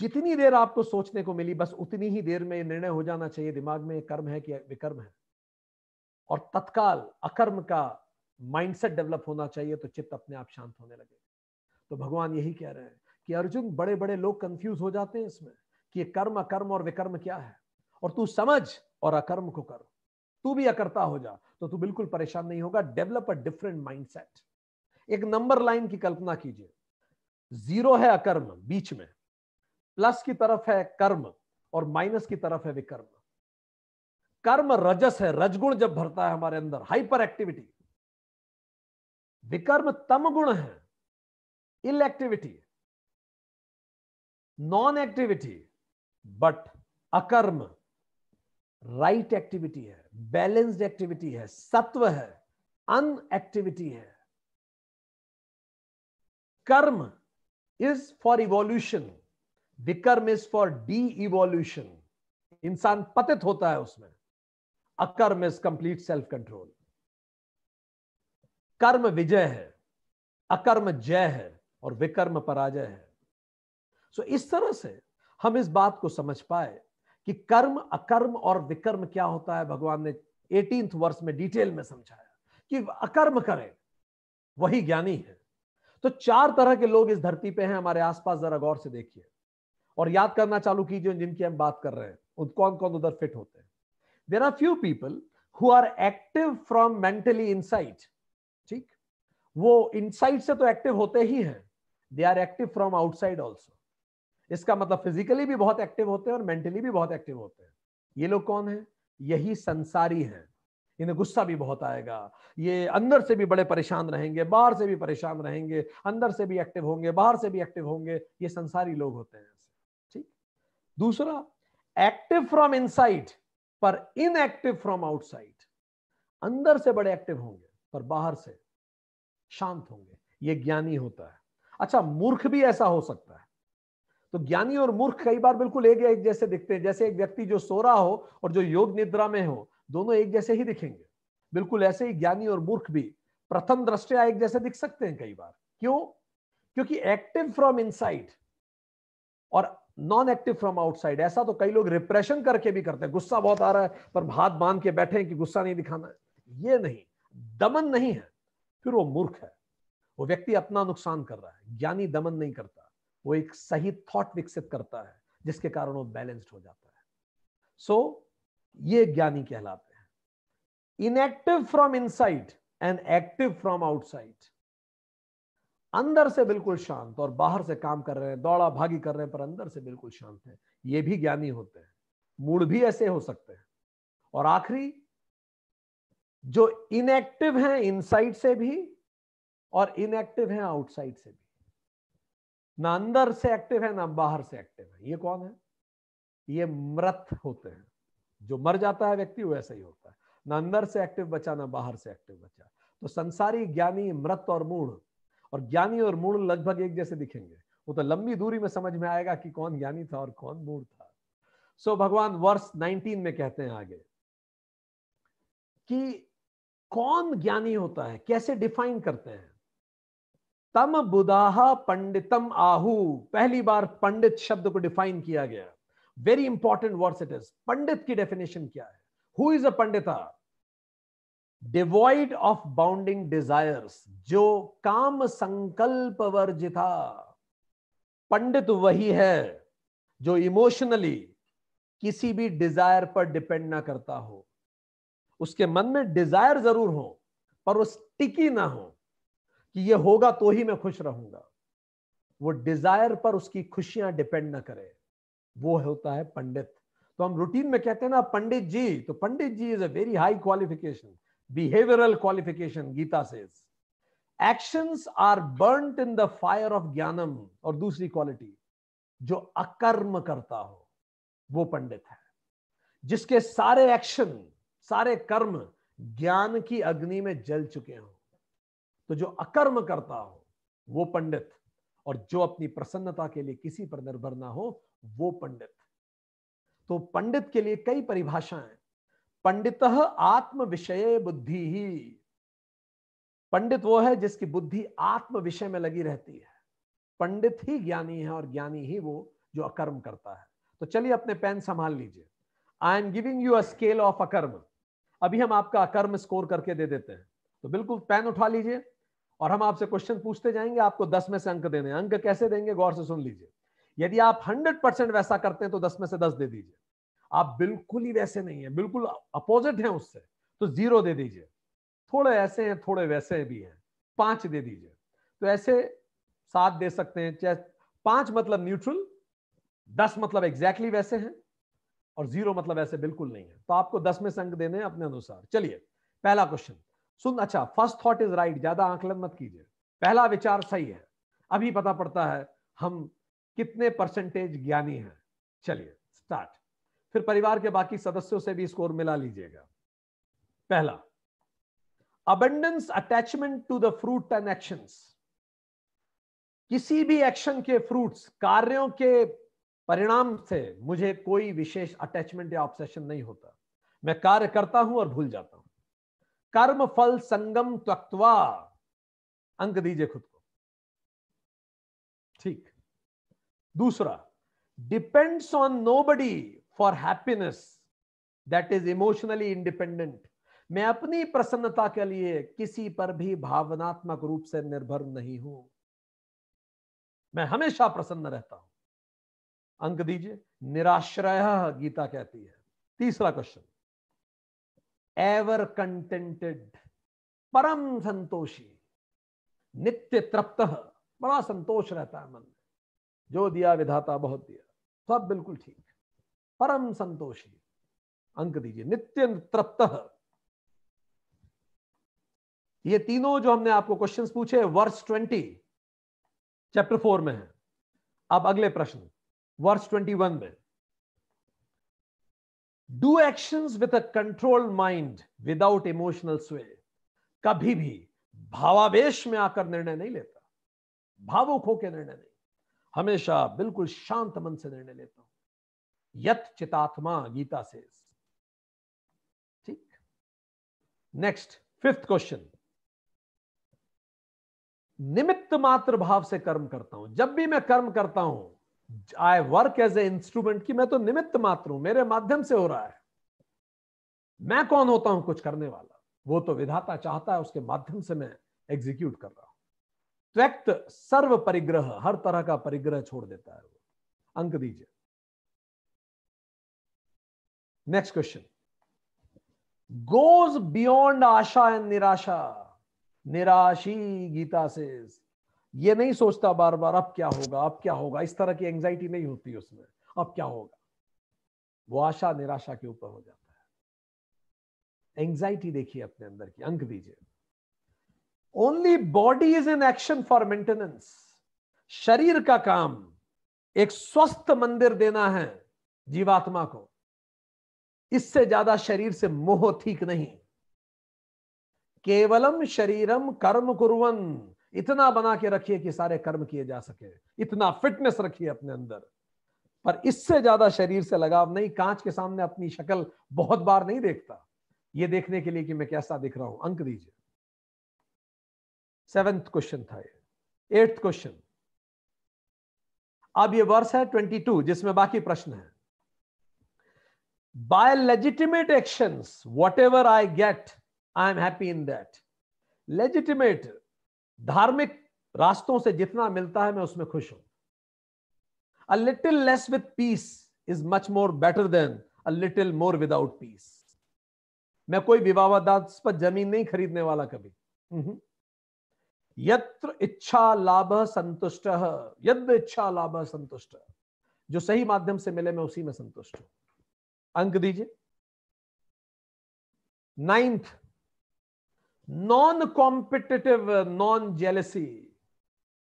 जितनी देर आपको सोचने को मिली बस उतनी ही देर में निर्णय हो जाना चाहिए दिमाग में कर्म है कि विकर्म है और तत्काल अकर्म का माइंडसेट डेवलप होना चाहिए तो चित्त अपने आप शांत होने लगे तो भगवान यही कह रहे हैं कि अर्जुन बड़े बड़े लोग कंफ्यूज हो जाते हैं इसमें कि कर्म अकर्म और विकर्म क्या है और तू समझ और अकर्म को कर तू भी अकर्ता हो जा तो तू बिल्कुल परेशान नहीं होगा डेवलप अ डिफरेंट माइंडसेट एक नंबर लाइन की कल्पना कीजिए जीरो है अकर्म बीच में प्लस की तरफ है कर्म और माइनस की तरफ है विकर्म कर्म रजस है रजगुण जब भरता है हमारे अंदर हाइपर एक्टिविटी विकर्म तम गुण है ill activity non activity but अकर्म राइट एक्टिविटी है बैलेंस्ड एक्टिविटी है सत्व है अन एक्टिविटी है कर्म इज फॉर इवोल्यूशन विकर्म इज फॉर डी इवोल्यूशन इंसान पतित होता है उसमें अकर्म इज कंप्लीट सेल्फ कंट्रोल कर्म विजय है अकर्म जय है और विकर्म पराजय है सो so, इस तरह से हम इस बात को समझ पाए कि कर्म अकर्म और विकर्म क्या होता है भगवान ने एटीन वर्ष में डिटेल में समझाया कि अकर्म करें वही ज्ञानी है तो चार तरह के लोग इस धरती पे हैं हमारे आसपास जरा गौर से देखिए और याद करना चालू कीजिए जिनकी हम बात कर रहे हैं उन कौन कौन उधर फिट होते हैं there are few people who are active from mentally insight ठीक वो इनसाइट से तो एक्टिव होते ही हैं they are active from outside also इसका मतलब फिजिकली भी बहुत एक्टिव होते हैं और मेंटली भी बहुत एक्टिव होते हैं ये लोग कौन है यही संसारी हैं इन्हें गुस्सा भी बहुत आएगा ये अंदर से भी बड़े परेशान रहेंगे बाहर से भी परेशान रहेंगे अंदर से भी एक्टिव होंगे बाहर से भी एक्टिव होंगे ये संसारी लोग होते हैं ठीक दूसरा एक्टिव फ्रॉम इनसाइड पर इनएक्टिव फ्रॉम आउटसाइड अंदर से बड़े एक्टिव होंगे पर बाहर से शांत होंगे ये ज्ञानी होता है अच्छा मूर्ख भी ऐसा हो सकता है तो ज्ञानी और मूर्ख कई बार बिल्कुल एक एक जैसे दिखते हैं जैसे एक व्यक्ति जो सो रहा हो और जो योग निद्रा में हो दोनों एक जैसे ही दिखेंगे बिल्कुल ऐसे ही ज्ञानी और मूर्ख भी प्रथम दृष्टया एक जैसे दिख सकते हैं कई बार क्यों क्योंकि एक्टिव फ्रॉम इनसाइड और नॉन एक्टिव फ्रॉम आउटसाइड ऐसा तो कई लोग रिप्रेशन करके भी करते हैं गुस्सा बहुत आ रहा है पर हाथ बांध के बैठे कि गुस्सा नहीं दिखाना ये नहीं दमन नहीं है फिर वो मूर्ख है वो व्यक्ति अपना नुकसान कर रहा है ज्ञानी दमन नहीं करता वो एक सही थॉट विकसित करता है जिसके कारण वो बैलेंस्ड हो जाता है सो so, ये ज्ञानी कहलाते हैं inactive from inside and active from outside अंदर से बिल्कुल शांत और बाहर से काम कर रहे हैं दौड़ा भागी कर रहे हैं पर अंदर से बिल्कुल शांत है ये भी ज्ञानी होते हैं मूड भी ऐसे हो सकते हैं और आखिरी जो इनएक्टिव हैं इनसाइड से भी और इनएक्टिव हैं आउटसाइड से भी ना अंदर से एक्टिव है ना बाहर से एक्टिव है ये कौन है ये मृत होते हैं जो मर जाता है व्यक्ति वैसा ही होता है ना अंदर से एक्टिव बचा ना बाहर से एक्टिव बचा तो संसारी ज्ञानी मृत और मूण और ज्ञानी और मूण लगभग एक जैसे दिखेंगे वो तो लंबी दूरी में समझ में आएगा कि कौन ज्ञानी था और कौन मूण था सो so, भगवान वर्ष 19 में कहते हैं आगे कि कौन ज्ञानी होता है कैसे डिफाइन करते हैं तम बुदाहा पंडितम आहु पहली बार पंडित शब्द को डिफाइन किया गया very important words it is pandit की डेफिनेशन क्या है हु इज अ पंडिता डिवॉइड ऑफ बाउंडिंग डिजायर्स जो काम संकल्प वर्जिता पंडित वही है जो इमोशनली किसी भी डिजायर पर डिपेंड ना करता हो उसके मन में डिजायर जरूर हो पर वो स्टिकी ना हो कि ये होगा तो ही मैं खुश रहूंगा वो डिजायर पर उसकी खुशियां डिपेंड ना करे वो होता है पंडित तो हम रूटीन में कहते हैं ना पंडित जी तो pandit ji is a very high qualification behavioural qualification Gita से actions are burn in the fire of ज्ञानम और दूसरी क्वालिटी जो अकर्म करता हो वो पंडित है जिसके सारे एक्शन सारे कर्म ज्ञान की अग्नि में जल चुके हों तो जो अकर्म करता हो वो पंडित और जो अपनी प्रसन्नता के लिए किसी पर निर्भर ना हो वो पंडित तो पंडित के लिए कई परिभाषाएं पंडित आत्म विषय बुद्धि ही पंडित वो है जिसकी बुद्धि आत्म विषय में लगी रहती है पंडित ही ज्ञानी है और ज्ञानी ही वो जो अकर्म करता है तो चलिए अपने पेन संभाल लीजिए I am giving you a scale of अकर्म अभी हम आपका अकर्म स्कोर करके दे देते हैं तो बिल्कुल पेन उठा लीजिए और हम आपसे क्वेश्चन पूछते जाएंगे आपको दस में से अंक देने अंक कैसे देंगे गौर से सुन लीजिए यदि आप हंड्रेड परसेंट वैसा करते हैं तो दस में से दस दे दीजिए आप बिल्कुल ही वैसे नहीं है बिल्कुल अपोजिट है उससे तो जीरो दे दीजिए थोड़े ऐसे हैं थोड़े वैसे भी हैं पांच दे दीजिए तो ऐसे सात दे सकते हैं चाहे पांच मतलब न्यूट्रल दस मतलब एग्जैक्टली exactly वैसे हैं और जीरो मतलब ऐसे बिल्कुल नहीं है तो आपको दस में से अंक देने अपने अनुसार चलिए पहला क्वेश्चन सुन अच्छा फर्स्ट थॉट इज राइट ज्यादा आंकलन मत कीजिए पहला विचार सही है अभी पता पड़ता है हम कितने परसेंटेज ज्ञानी हैं चलिए स्टार्ट फिर परिवार के बाकी सदस्यों से भी स्कोर मिला लीजिएगा पहला abundance attachment to the fruit and action किसी भी एक्शन के फ्रूट्स कार्यों के परिणाम से मुझे कोई विशेष अटैचमेंट या ऑब्सेशन नहीं होता मैं कार्य करता हूं और भूल जाता हूं कर्म फल संगम तत्वा अंक दीजिए खुद को ठीक दूसरा depends on nobody for happiness that is emotionally independent मैं अपनी प्रसन्नता के लिए किसी पर भी भावनात्मक रूप से निर्भर नहीं हूं मैं हमेशा प्रसन्न रहता हूं अंक दीजिए निराश्रय गीता कहती है तीसरा क्वेश्चन एवर कंटेंटेड परम संतोषी नित्य तृप्त बड़ा संतोष रहता है मन में जो दिया विधाता बहुत दिया सब बिल्कुल ठीक परम संतोषी अंक दीजिए नित्य तृप्त ये तीनों जो हमने आपको क्वेश्चन पूछे वर्ष ट्वेंटी चैप्टर फोर में है अब अगले प्रश्न वर्ष ट्वेंटी वन में do action with a control mind without emotional sway कभी भी भावावेश में आकर निर्णय नहीं लेता भावुक होकर निर्णय नहीं हमेशा बिल्कुल शांत मन से निर्णय लेता हूं यथ चितात्मा गीता से ठीक नेक्स्ट फिफ्थ क्वेश्चन निमित्त मात्र भाव से कर्म करता हूं जब भी मैं कर्म करता हूं I work as a instrument की मैं तो निमित्त मात्र हूं मेरे माध्यम से हो रहा है मैं कौन होता हूं कुछ करने वाला वो तो विधाता चाहता है उसके माध्यम से मैं एग्जीक्यूट कर रहा हूं त्वक्त सर्व परिग्रह हर तरह का परिग्रह छोड़ देता है वो अंक दीजिए नेक्स्ट क्वेश्चन गोज बियॉन्ड आशा एंड निराशा निराशी गीता से ये नहीं सोचता बार बार अब क्या होगा अब क्या होगा इस तरह की एंग्जाइटी नहीं होती उसमें अब क्या होगा वो आशा निराशा के ऊपर हो जाता है एंग्जाइटी देखिए अपने अंदर की अंक दीजिए only body is in action for maintenance शरीर का काम एक स्वस्थ मंदिर देना है जीवात्मा को इससे ज्यादा शरीर से मोह ठीक नहीं केवलम शरीरम कर्म कुरवन इतना बना के रखिए कि सारे कर्म किए जा सके इतना फिटनेस रखिए अपने अंदर पर इससे ज्यादा शरीर से लगाव नहीं कांच के सामने अपनी शक्ल बहुत बार नहीं देखता ये देखने के लिए कि मैं कैसा दिख रहा हूं अंक दीजिए सेवेंथ क्वेश्चन था ये एट्थ क्वेश्चन अब ये वर्ष है ट्वेंटी टू जिसमें बाकी प्रश्न है legitimate action whatever I get I am happy in that legitimate धार्मिक रास्तों से जितना मिलता है मैं उसमें खुश हूं a little less with peace is much more better than a little more without peace मैं कोई विवादास्पद जमीन नहीं खरीदने वाला कभी यत्र इच्छा लाभ संतुष्ट यद इच्छा लाभ संतुष्ट जो सही माध्यम से मिले मैं उसी में संतुष्ट हूं अंक दीजिए ninth non competitive non jealousy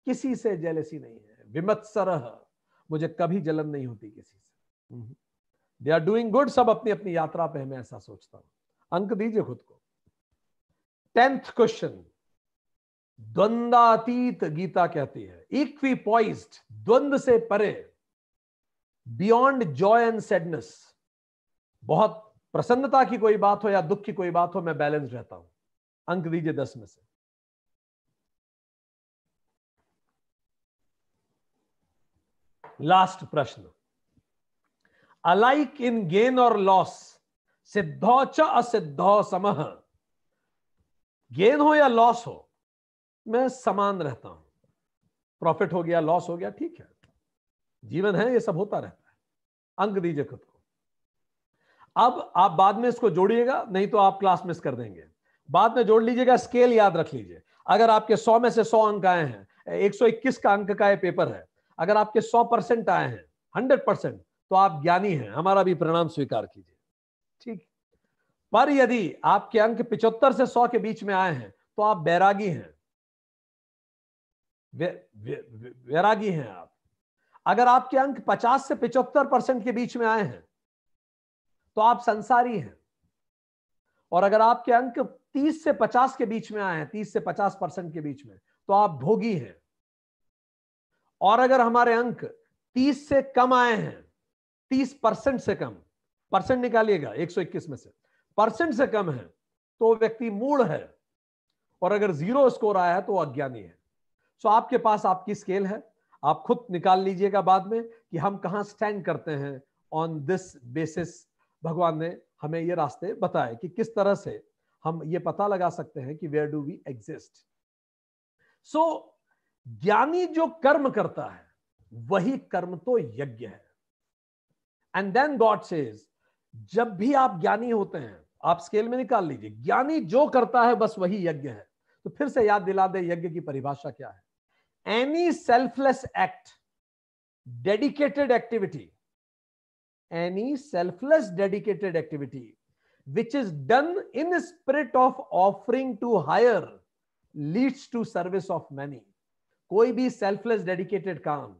किसी से जेलसी नहीं है विमत्सर मुझे कभी जलन नहीं होती किसी से दे आर डूइंग गुड सब अपनी अपनी यात्रा पे मैं ऐसा सोचता हूं अंक दीजिए खुद को टेंथ क्वेश्चन द्वंदातीत गीता कहती है इक्वी पॉइज्ड द्वंद से परे बियॉन्ड जॉय एंड सैडनेस बहुत प्रसन्नता की कोई बात हो या दुख की कोई बात हो मैं बैलेंस रहता हूं अंक दीजिए दस में से लास्ट प्रश्न अलाइक इन गेन और लॉस सिद्धौ च असिद्धो सम गेन हो या लॉस हो मैं समान रहता हूं प्रॉफिट हो गया लॉस हो गया ठीक है जीवन है ये सब होता रहता है अंक दीजिए खुद को अब आप बाद में इसको जोड़िएगा नहीं तो आप क्लास मिस कर देंगे बाद में जोड़ लीजिएगा स्केल याद रख लीजिए अगर आपके सौ में से सौ अंक आए हैं एक सौ इक्कीस का अंक का ये पेपर है अगर आपके सौ परसेंट आए हैं हंड्रेड परसेंट तो आप ज्ञानी हैं हमारा भी परिणाम स्वीकार कीजिए ठीक पर यदि आपके अंक पिचहत्तर से सौ के बीच में आए हैं तो आप बैरागी हैं वे, वे, वैरागी हैं आप अगर आपके अंक 50 से पिछहत्तर परसेंट के बीच में आए हैं तो आप संसारी हैं और अगर आपके अंक तीस से पचास के बीच में आए हैं तीस से पचास परसेंट के बीच में तो आप भोगी हैं और अगर हमारे अंक तीस से कम आए हैं तीस परसेंट से कम परसेंट निकालिएगा इक्कीस में से परसेंट से कम है तो व्यक्ति मूड है और अगर जीरो स्कोर आया है तो अज्ञानी है सो आपके पास आपकी स्केल है आप खुद निकाल लीजिएगा बाद में कि हम कहां स्टैंड करते हैं ऑन दिस बेसिस भगवान ने हमें ये रास्ते बताए कि किस तरह से हम ये पता लगा सकते हैं कि where do we exist so ज्ञानी जो कर्म करता है वही कर्म तो यज्ञ है एंड देन गॉड सेज जब भी आप ज्ञानी होते हैं आप स्केल में निकाल लीजिए ज्ञानी जो करता है बस वही यज्ञ है तो फिर से याद दिला दे यज्ञ की परिभाषा क्या है any selfless act dedicated activity any selfless dedicated activity which is done in spirit of offering to higher leads to service of many कोई भी सेल्फलेस डेडिकेटेड काम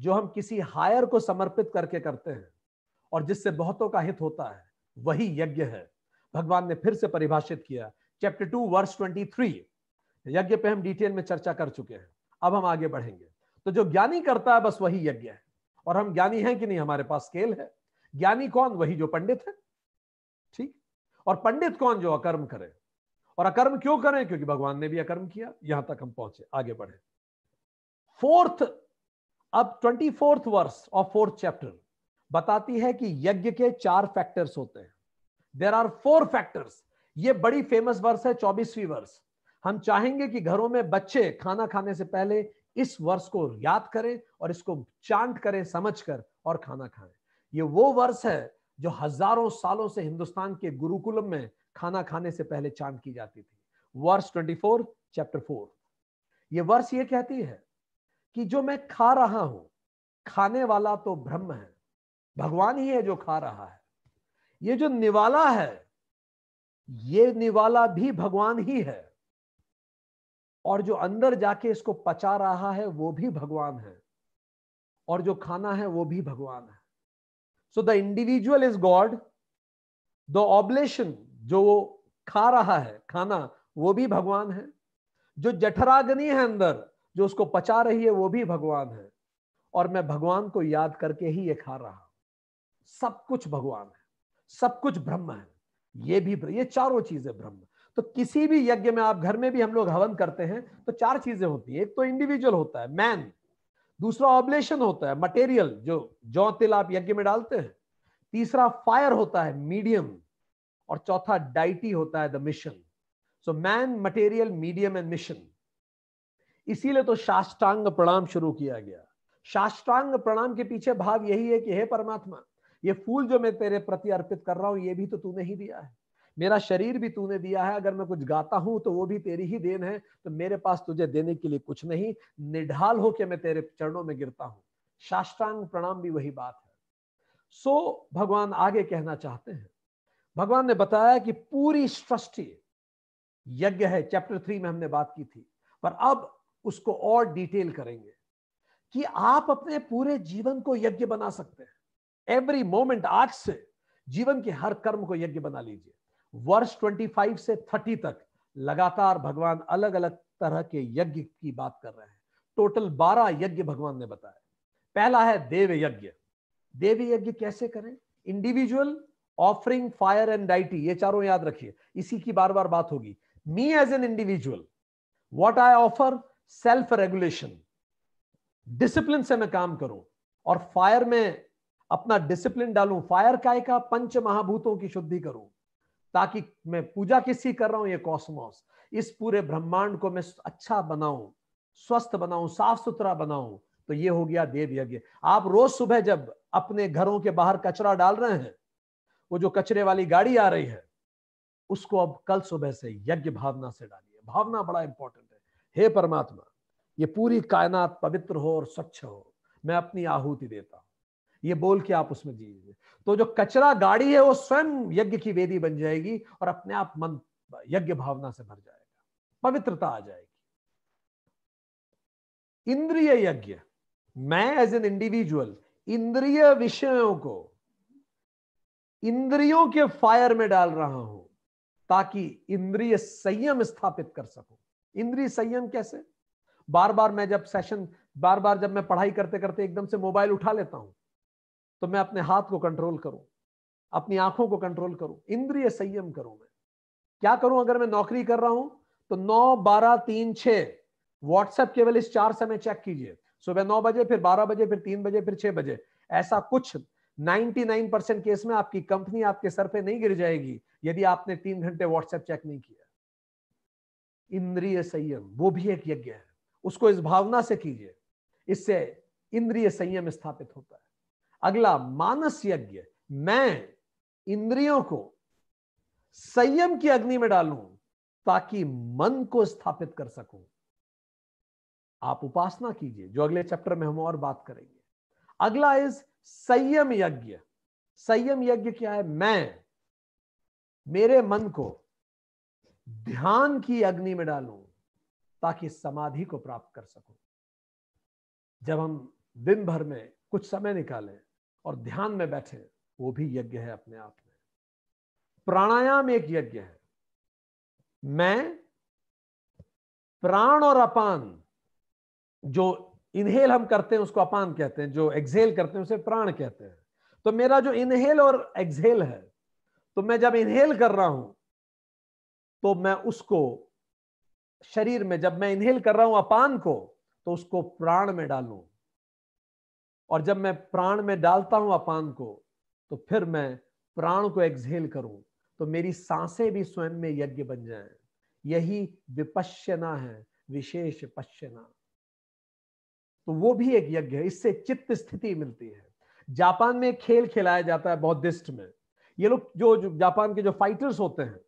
जो हम किसी हायर को समर्पित करके करते हैं और जिससे बहुतों का हित होता है वही यज्ञ है भगवान ने फिर से परिभाषित किया chapter two verse twenty three यज्ञ पे हम डिटेल में चर्चा कर चुके हैं अब हम आगे बढ़ेंगे तो जो ज्ञानी करता है बस वही यज्ञ है और हम ज्ञानी हैं कि नहीं हमारे पास स्केल है ज्ञानी कौन वही जो पंडित है और पंडित कौन जो अकर्म करे और अकर्म क्यों करें क्योंकि भगवान ने भी अकर्म किया यहां तक हम पहुंचे आगे बढ़े फोर्थ अब twenty fourth verse of fourth chapter बताती है कि यज्ञ के चार फैक्टर्स होते हैं देर आर फोर फैक्टर्स ये बड़ी फेमस वर्स है चौबीसवीं वर्ष हम चाहेंगे कि घरों में बच्चे खाना खाने से पहले इस वर्ष को याद करें और इसको चांट करें समझ कर और खाना खाएं ये वो वर्ष है जो हजारों सालों से हिंदुस्तान के गुरुकुलम में खाना खाने से पहले चांद की जाती थी वर्ष फोर चैप्टर फोर ये वर्ष ये कहती है कि जो मैं खा रहा हूं खाने वाला तो ब्रह्म है भगवान ही है जो खा रहा है ये जो निवाला है ये निवाला भी भगवान ही है और जो अंदर जाके इसको पचा रहा है वो भी भगवान है और जो खाना है वो भी भगवान है so the individual is God the oblation जो वो खा रहा है खाना वो भी भगवान है जो जठराग्नि है अंदर जो उसको पचा रही है वो भी भगवान है और मैं भगवान को याद करके ही ये खा रहा हूं सब कुछ भगवान है सब कुछ ब्रह्म है ये भी ये चारों चीजें ब्रह्म तो किसी भी यज्ञ में आप घर में भी हम लोग हवन करते हैं तो चार चीजें होती है एक तो इंडिविजुअल होता है मैन दूसरा ऑब्लेशन होता है मटेरियल जो जो तिल आप यज्ञ में डालते हैं तीसरा फायर होता है मीडियम और चौथा डाइटी होता है the mission so man material medium and mission इसीलिए तो शास्त्रांग प्रणाम शुरू किया गया शास्त्रांग प्रणाम के पीछे भाव यही है कि हे परमात्मा ये फूल जो मैं तेरे प्रति अर्पित कर रहा हूं ये भी तो तूने ही दिया है मेरा शरीर भी तूने दिया है अगर मैं कुछ गाता हूं तो वो भी तेरी ही देन है तो मेरे पास तुझे देने के लिए कुछ नहीं निढाल होके मैं तेरे चरणों में गिरता हूं शास्त्रांग प्रणाम भी वही बात है सो भगवान आगे कहना चाहते हैं भगवान ने बताया कि पूरी सृष्टि यज्ञ है चैप्टर थ्री में हमने बात की थी पर अब उसको और डिटेल करेंगे कि आप अपने पूरे जीवन को यज्ञ बना सकते हैं एवरी मोमेंट आज से जीवन के हर कर्म को यज्ञ बना लीजिए वर्ष 25 से 30 तक लगातार भगवान अलग अलग तरह के यज्ञ की बात कर रहे हैं टोटल 12 यज्ञ भगवान ने बताया पहला है देव यज्ञ देव यज्ञ कैसे करें individual offering fire and deity ये चारों याद रखिए इसी की बार बार बात होगी me as an individual what I offer self regulation discipline से मैं काम करूं और फायर में अपना डिसिप्लिन डालूं फायर काय का पंच महाभूतों की शुद्धि करूं ताकि मैं पूजा किसी कर रहा हूं ये कॉस्मोस इस पूरे ब्रह्मांड को मैं अच्छा बनाऊं स्वस्थ बनाऊं साफ सुथरा बनाऊं तो ये हो गया देव यज्ञ आप रोज सुबह जब अपने घरों के बाहर कचरा डाल रहे हैं वो जो कचरे वाली गाड़ी आ रही है उसको अब कल सुबह से यज्ञ भावना से डालिए भावना बड़ा इंपॉर्टेंट है हे परमात्मा ये पूरी कायनात पवित्र हो और स्वच्छ हो मैं अपनी आहुति देता हूं ये बोल के आप उसमें दीजिए तो जो कचरा गाड़ी है वो स्वयं यज्ञ की वेदी बन जाएगी और अपने आप मन यज्ञ भावना से भर जाएगा पवित्रता आ जाएगी इंद्रिय यज्ञ मैं एज एन इंडिविजुअल इंद्रिय विषयों को इंद्रियों के फायर में डाल रहा हूं ताकि इंद्रिय संयम स्थापित कर सकूं इंद्रिय संयम कैसे बार बार मैं जब सेशन बार बार जब मैं पढ़ाई करते करते एकदम से मोबाइल उठा लेता हूं तो मैं अपने हाथ को कंट्रोल करूं अपनी आंखों को कंट्रोल करूं इंद्रिय संयम करूं मैं क्या करूं अगर मैं नौकरी कर रहा हूं तो नौ बारह तीन छ व्हाट्सएप केवल इस चार समय चेक कीजिए सुबह नौ बजे फिर बारह बजे फिर तीन बजे फिर छह बजे ऐसा कुछ नाइन परसेंट केस में आपकी कंपनी आपके सर पे नहीं गिर जाएगी यदि आपने तीन घंटे व्हाट्सएप चेक नहीं किया इंद्रिय संयम वो भी एक यज्ञ है उसको इस भावना से कीजिए इससे इंद्रिय संयम स्थापित होता है अगला मानस यज्ञ मैं इंद्रियों को संयम की अग्नि में डालूं ताकि मन को स्थापित कर सकूं आप उपासना कीजिए जो अगले चैप्टर में हम और बात करेंगे अगला इज संयम यज्ञ संयम यज्ञ क्या है मैं मेरे मन को ध्यान की अग्नि में डालूं ताकि समाधि को प्राप्त कर सकूं जब हम दिन भर में कुछ समय निकालें और ध्यान में बैठे वो भी यज्ञ है अपने आप में प्राणायाम एक यज्ञ है मैं प्राण और अपान जो इनहेल हम करते हैं उसको अपान कहते हैं जो एक्सहेल करते हैं उसे प्राण कहते हैं तो मेरा जो इनहेल और एक्सहेल है तो मैं जब इनहेल कर रहा हूं तो मैं उसको शरीर में जब मैं इनहेल कर रहा हूं अपान को तो उसको प्राण में डालू और जब मैं प्राण में डालता हूं अपान को तो फिर मैं प्राण को एक्सहेल करूं तो मेरी सांसें भी स्वयं में यज्ञ बन जाएं यही विपश्यना है विशेष पश्यना तो वो भी एक यज्ञ है इससे चित्त स्थिति मिलती है जापान में खेल खिलाया जाता है बौद्धिस्ट में ये लोग जो, जो जापान के जो फाइटर्स होते हैं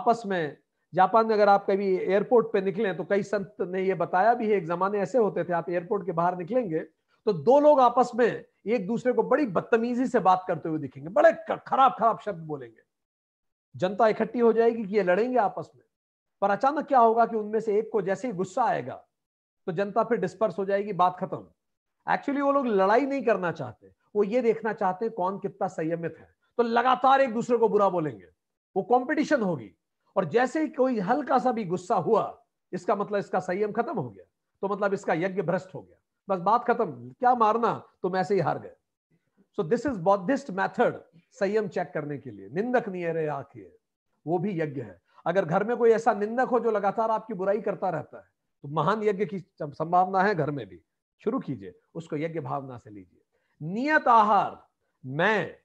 आपस में जापान में अगर आप कभी एयरपोर्ट पे निकले तो कई संत ने ये बताया भी है एक जमाने ऐसे होते थे आप एयरपोर्ट के बाहर निकलेंगे तो दो लोग आपस में एक दूसरे को बड़ी बदतमीजी से बात करते हुए दिखेंगे बड़े खराब खराब शब्द बोलेंगे जनता इकट्ठी हो जाएगी कि ये लड़ेंगे आपस में पर अचानक क्या होगा कि उनमें से एक को जैसे ही गुस्सा आएगा तो जनता फिर डिस्पर्स हो जाएगी बात खत्म एक्चुअली वो लोग लड़ाई नहीं करना चाहते वो ये देखना चाहते हैं कौन कितना संयमित है तो लगातार एक दूसरे को बुरा बोलेंगे वो कॉम्पिटिशन होगी और जैसे ही कोई हल्का सा भी गुस्सा हुआ इसका मतलब इसका संयम खत्म हो गया तो मतलब इसका यज्ञ भ्रष्ट हो गया बस बात खत्म क्या मारना तुम ऐसे ही हार गए so this is Buddhist method संयम चेक करने के लिए निंदक रे आखिर वो भी यज्ञ है अगर घर में कोई ऐसा निंदक हो जो लगातार आपकी बुराई करता रहता है तो महान यज्ञ की संभावना है घर में भी शुरू कीजिए उसको यज्ञ भावना से लीजिए नियत आहार मैं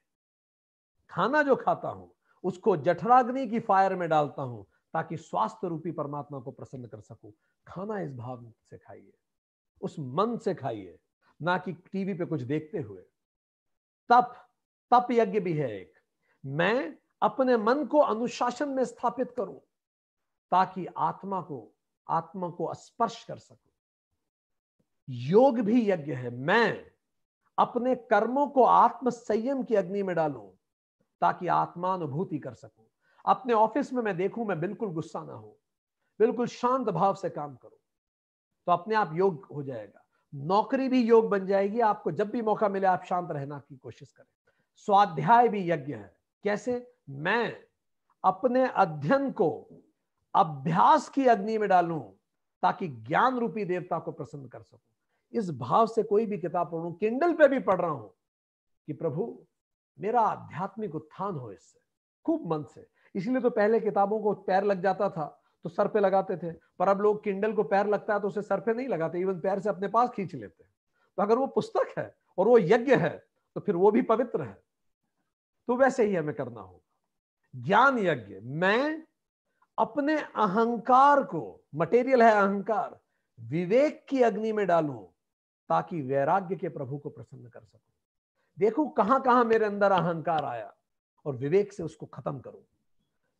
खाना जो खाता हूं उसको जठराग्नि की फायर में डालता हूं ताकि स्वास्थ्य रूपी परमात्मा को प्रसन्न कर सकूं खाना इस भाव से खाइए उस मन से खाइए ना कि टीवी पे कुछ देखते हुए तप तप यज्ञ भी है एक मैं अपने मन को अनुशासन में स्थापित करूं ताकि आत्मा को आत्मा को स्पर्श कर सकूं योग भी यज्ञ है मैं अपने कर्मों को आत्म संयम की अग्नि में डालूं ताकि आत्मानुभूति कर सकूं अपने ऑफिस में मैं देखूं मैं बिल्कुल गुस्सा ना हो बिल्कुल शांत भाव से काम करूं तो अपने आप योग हो जाएगा नौकरी भी योग बन जाएगी आपको जब भी मौका मिले आप शांत रहना की कोशिश करें स्वाध्याय भी यज्ञ है कैसे मैं अपने अध्ययन को अभ्यास की अग्नि में डालू ताकि ज्ञान रूपी देवता को प्रसन्न कर सकूं इस भाव से कोई भी किताब पढ़ू किंडल पे भी पढ़ रहा हूं कि प्रभु मेरा आध्यात्मिक उत्थान हो इससे खूब मन से इसलिए तो पहले किताबों को पैर लग जाता था तो सर पे लगाते थे पर अब लोग किंडल को पैर लगता है तो उसे सर पे नहीं लगाते इवन पैर से अपने पास खींच लेते हैं तो अगर वो पुस्तक है और वो यज्ञ है तो फिर वो भी पवित्र है तो वैसे ही हमें करना होगा ज्ञान यज्ञ मैं अपने अहंकार को मटेरियल है अहंकार विवेक की अग्नि में डालू ताकि वैराग्य के प्रभु को प्रसन्न कर सकूं देखो कहां कहां मेरे अंदर अहंकार आया और विवेक से उसको खत्म करूं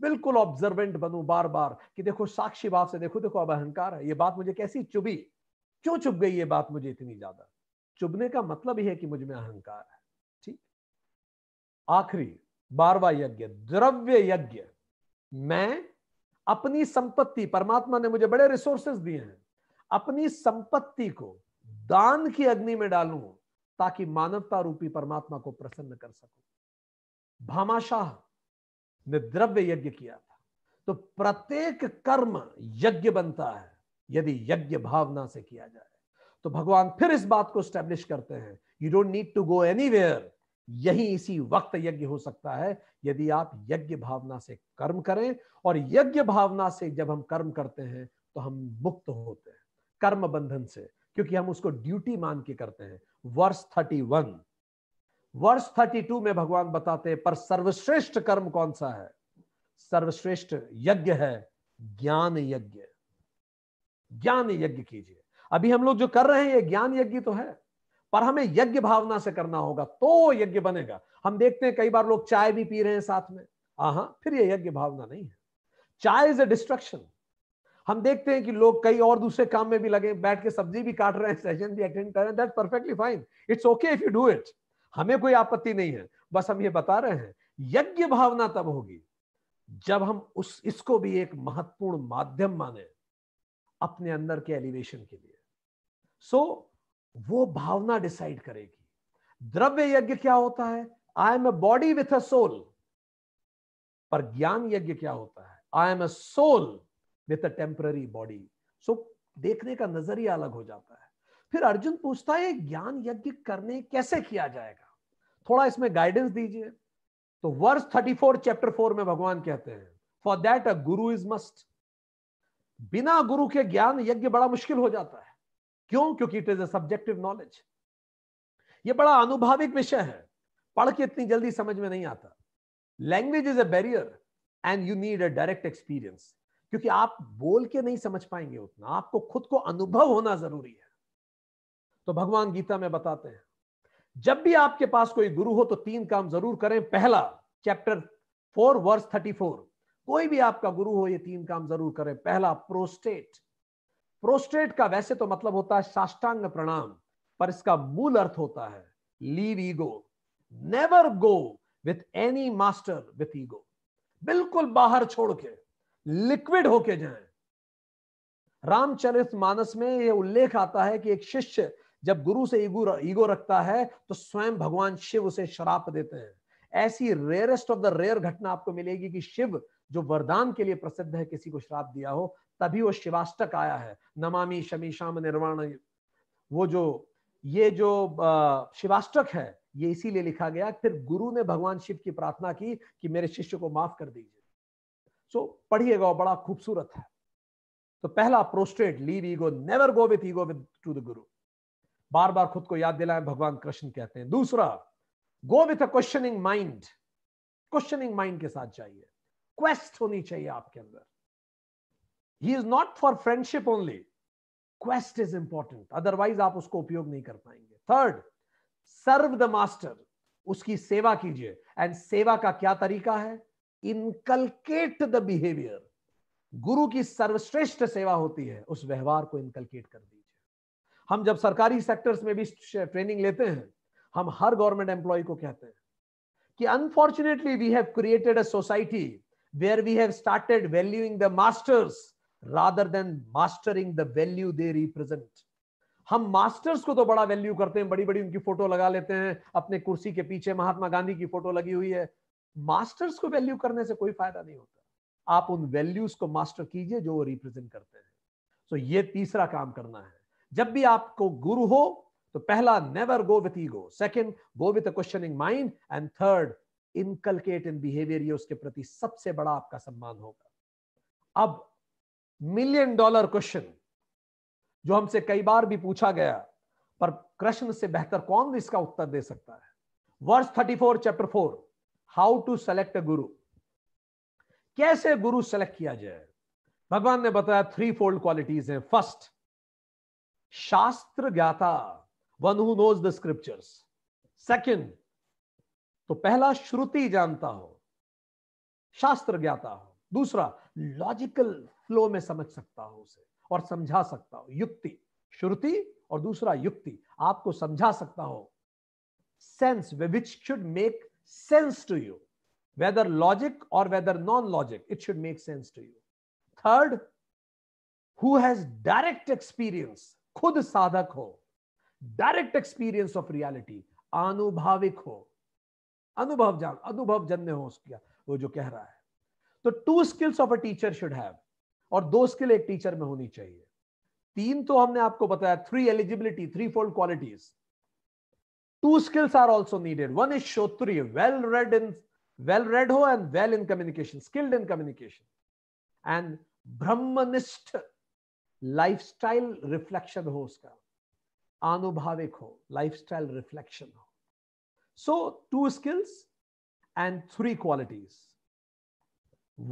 बिल्कुल ऑब्जर्वेंट बनू बार बार कि देखो साक्षी भाव से देखो देखो अब अहंकार है ये बात मुझे कैसी चुभी क्यों चुभ गई ये बात मुझे इतनी ज्यादा चुभने का मतलब ही है कि मुझ में अहंकार है ठीक आखिरी बारवा यज्ञ द्रव्य यज्ञ मैं अपनी संपत्ति परमात्मा ने मुझे बड़े रिसोर्सेस दिए हैं अपनी संपत्ति को दान की अग्नि में डालू ताकि मानवता रूपी परमात्मा को प्रसन्न कर सकू भामाशाह ने द्रव्य यज्ञ किया था तो प्रत्येक कर्म यज्ञ बनता है यदि यज्ञ भावना से किया जाए तो भगवान फिर इस बात को स्टैब्लिश करते हैं you don't need to go any यही इसी वक्त यज्ञ हो सकता है यदि आप यज्ञ भावना से कर्म करें और यज्ञ भावना से जब हम कर्म करते हैं तो हम मुक्त होते हैं कर्म बंधन से क्योंकि हम उसको ड्यूटी मान के करते हैं वर्ष थर्टी वन वर्ष 32 में भगवान बताते हैं पर सर्वश्रेष्ठ कर्म कौन सा है सर्वश्रेष्ठ यज्ञ है ज्ञान यज्ञ ज्ञान यज्ञ कीजिए अभी हम लोग जो कर रहे हैं ये ज्ञान यज्ञ तो है पर हमें यज्ञ भावना से करना होगा तो यज्ञ बनेगा हम देखते हैं कई बार लोग चाय भी पी रहे हैं साथ में हाँ फिर ये यज्ञ भावना नहीं है चाय इज ए डिस्ट्रक्शन हम देखते हैं कि लोग कई और दूसरे काम में भी लगे बैठ के सब्जी भी काट रहे हैं सेशन भी अटेंड कर रहे हैं that perfectly fine it's okay if you do it हमें कोई आपत्ति नहीं है बस हम ये बता रहे हैं यज्ञ भावना तब होगी जब हम उस इसको भी एक महत्वपूर्ण माध्यम माने अपने अंदर के एलिवेशन के लिए सो so, वो भावना डिसाइड करेगी द्रव्य यज्ञ क्या होता है I am a body with a soul पर ज्ञान यज्ञ क्या होता है I am a soul with a temporary body so देखने का नजरिया अलग हो जाता है फिर अर्जुन पूछता है ज्ञान यज्ञ करने कैसे किया जाएगा थोड़ा इसमें गाइडेंस दीजिए तो वर्ष फोर चैप्टर फोर में भगवान कहते हैं for that a guru is must बिना गुरु के ज्ञान यज्ञ बड़ा मुश्किल हो जाता है क्यों क्योंकि it is a subjective knowledge ये बड़ा अनुभाविक विषय है पढ़ के इतनी जल्दी समझ में नहीं आता language is a barrier and you need a direct experience क्योंकि आप बोल के नहीं समझ पाएंगे उतना आपको खुद को अनुभव होना जरूरी है तो भगवान गीता में बताते हैं जब भी आपके पास कोई गुरु हो तो तीन काम जरूर करें पहला chapter four verse thirty four कोई भी आपका गुरु हो ये तीन काम जरूर करें पहला प्रोस्टेट प्रोस्टेट का वैसे तो मतलब होता है साष्टांग प्रणाम पर इसका मूल अर्थ होता है leave ego never go with any master with ego बिल्कुल बाहर छोड़ के लिक्विड होके जाए रामचरित मानस में यह उल्लेख आता है कि एक शिष्य जब गुरु से ईगो ईगो रखता है तो स्वयं भगवान शिव उसे श्राप देते हैं ऐसी रेयरेस्ट ऑफ द रेयर घटना आपको मिलेगी कि शिव जो वरदान के लिए प्रसिद्ध है किसी को श्राप दिया हो तभी वो शिवाष्टक आया है नमामि शमी शाम निर्वाण वो जो ये जो शिवाष्टक है ये इसीलिए लिखा गया फिर गुरु ने भगवान शिव की प्रार्थना की कि मेरे शिष्य को माफ कर दीजिए सो पढ़िएगा बड़ा खूबसूरत है तो पहला prostrate leave ego never go with ego with to the guru बार बार खुद को याद दिलाएं भगवान कृष्ण कहते हैं दूसरा go with a questioning mind questioning mind के साथ जाइए क्वेस्ट होनी चाहिए आपके अंदर ही is not for friendship only quest is important otherwise आप उसको उपयोग नहीं कर पाएंगे थर्ड सर्व द मास्टर उसकी सेवा कीजिए एंड सेवा का क्या तरीका है इनकलकेट द बिहेवियर गुरु की सर्वश्रेष्ठ सेवा होती है उस व्यवहार को इनकलकेट कर दीजिए हम जब सरकारी सेक्टर्स में भी ट्रेनिंग लेते हैं हम हर गवर्नमेंट एम्प्लॉय को कहते हैं कि unfortunately we have created a society where we have started valuing the masters rather than mastering the value they represent हम मास्टर्स को तो बड़ा वैल्यू करते हैं बड़ी बड़ी उनकी फोटो लगा लेते हैं अपने कुर्सी के पीछे महात्मा गांधी की फोटो लगी हुई है मास्टर्स को वैल्यू करने से कोई फायदा नहीं होता आप उन वैल्यूज को मास्टर कीजिए जो वो रिप्रेजेंट करते हैं सो so ये तीसरा काम करना है जब भी आपको गुरु हो तो पहला never go with ego second go with a questioning mind and third inculcate in behaviour ये उसके प्रति सबसे बड़ा आपका सम्मान होगा अब मिलियन डॉलर क्वेश्चन जो हमसे कई बार भी पूछा गया पर कृष्ण से बेहतर कौन इसका उत्तर दे सकता है verse 34 chapter 4 how to select a guru कैसे गुरु सेलेक्ट किया जाए भगवान ने बताया थ्री फोल्ड क्वालिटीज हैं फर्स्ट शास्त्र ज्ञाता one who knows the scriptures second तो पहला श्रुति जानता हो शास्त्र ज्ञाता हो दूसरा लॉजिकल फ्लो में समझ सकता हो उसे और समझा सकता हो युक्ति श्रुति और दूसरा युक्ति आपको समझा सकता हो sense which should make sense to you whether logic और whether non logic it should make sense to you third who has direct experience खुद साधक हो डायरेक्ट एक्सपीरियंस ऑफ रियलिटी अनुभाविक हो अनुभव जान अनुभव जन्य हो उसका वो जो कह रहा है तो two skills of a teacher should have और दो स्किल एक टीचर में होनी चाहिए तीन तो हमने आपको बताया three eligibility three fold qualities two skills are also needed one is श्रोत्री well read in well read हो and well in communication skilled in communication and ब्रह्मनिष्ठ लाइफस्टाइल रिफ्लेक्शन हो उसका आनुभाविक हो लाइफस्टाइल रिफ्लेक्शन हो so two skills and three qualities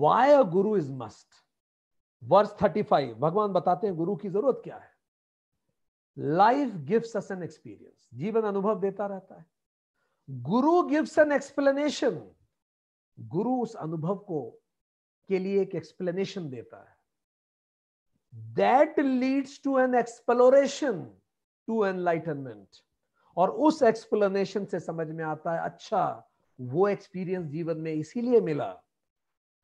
why a guru is must verse thirty five भगवान बताते हैं गुरु की जरूरत क्या है life gives us an experience जीवन अनुभव देता रहता है गुरु गिव्स एन एक्सप्लेनेशन गुरु उस अनुभव को के लिए एक एक्सप्लेनेशन देता है that leads to an exploration to enlightenment और उस एक्सप्लेनेशन से समझ में आता है अच्छा वो एक्सपीरियंस जीवन में इसीलिए मिला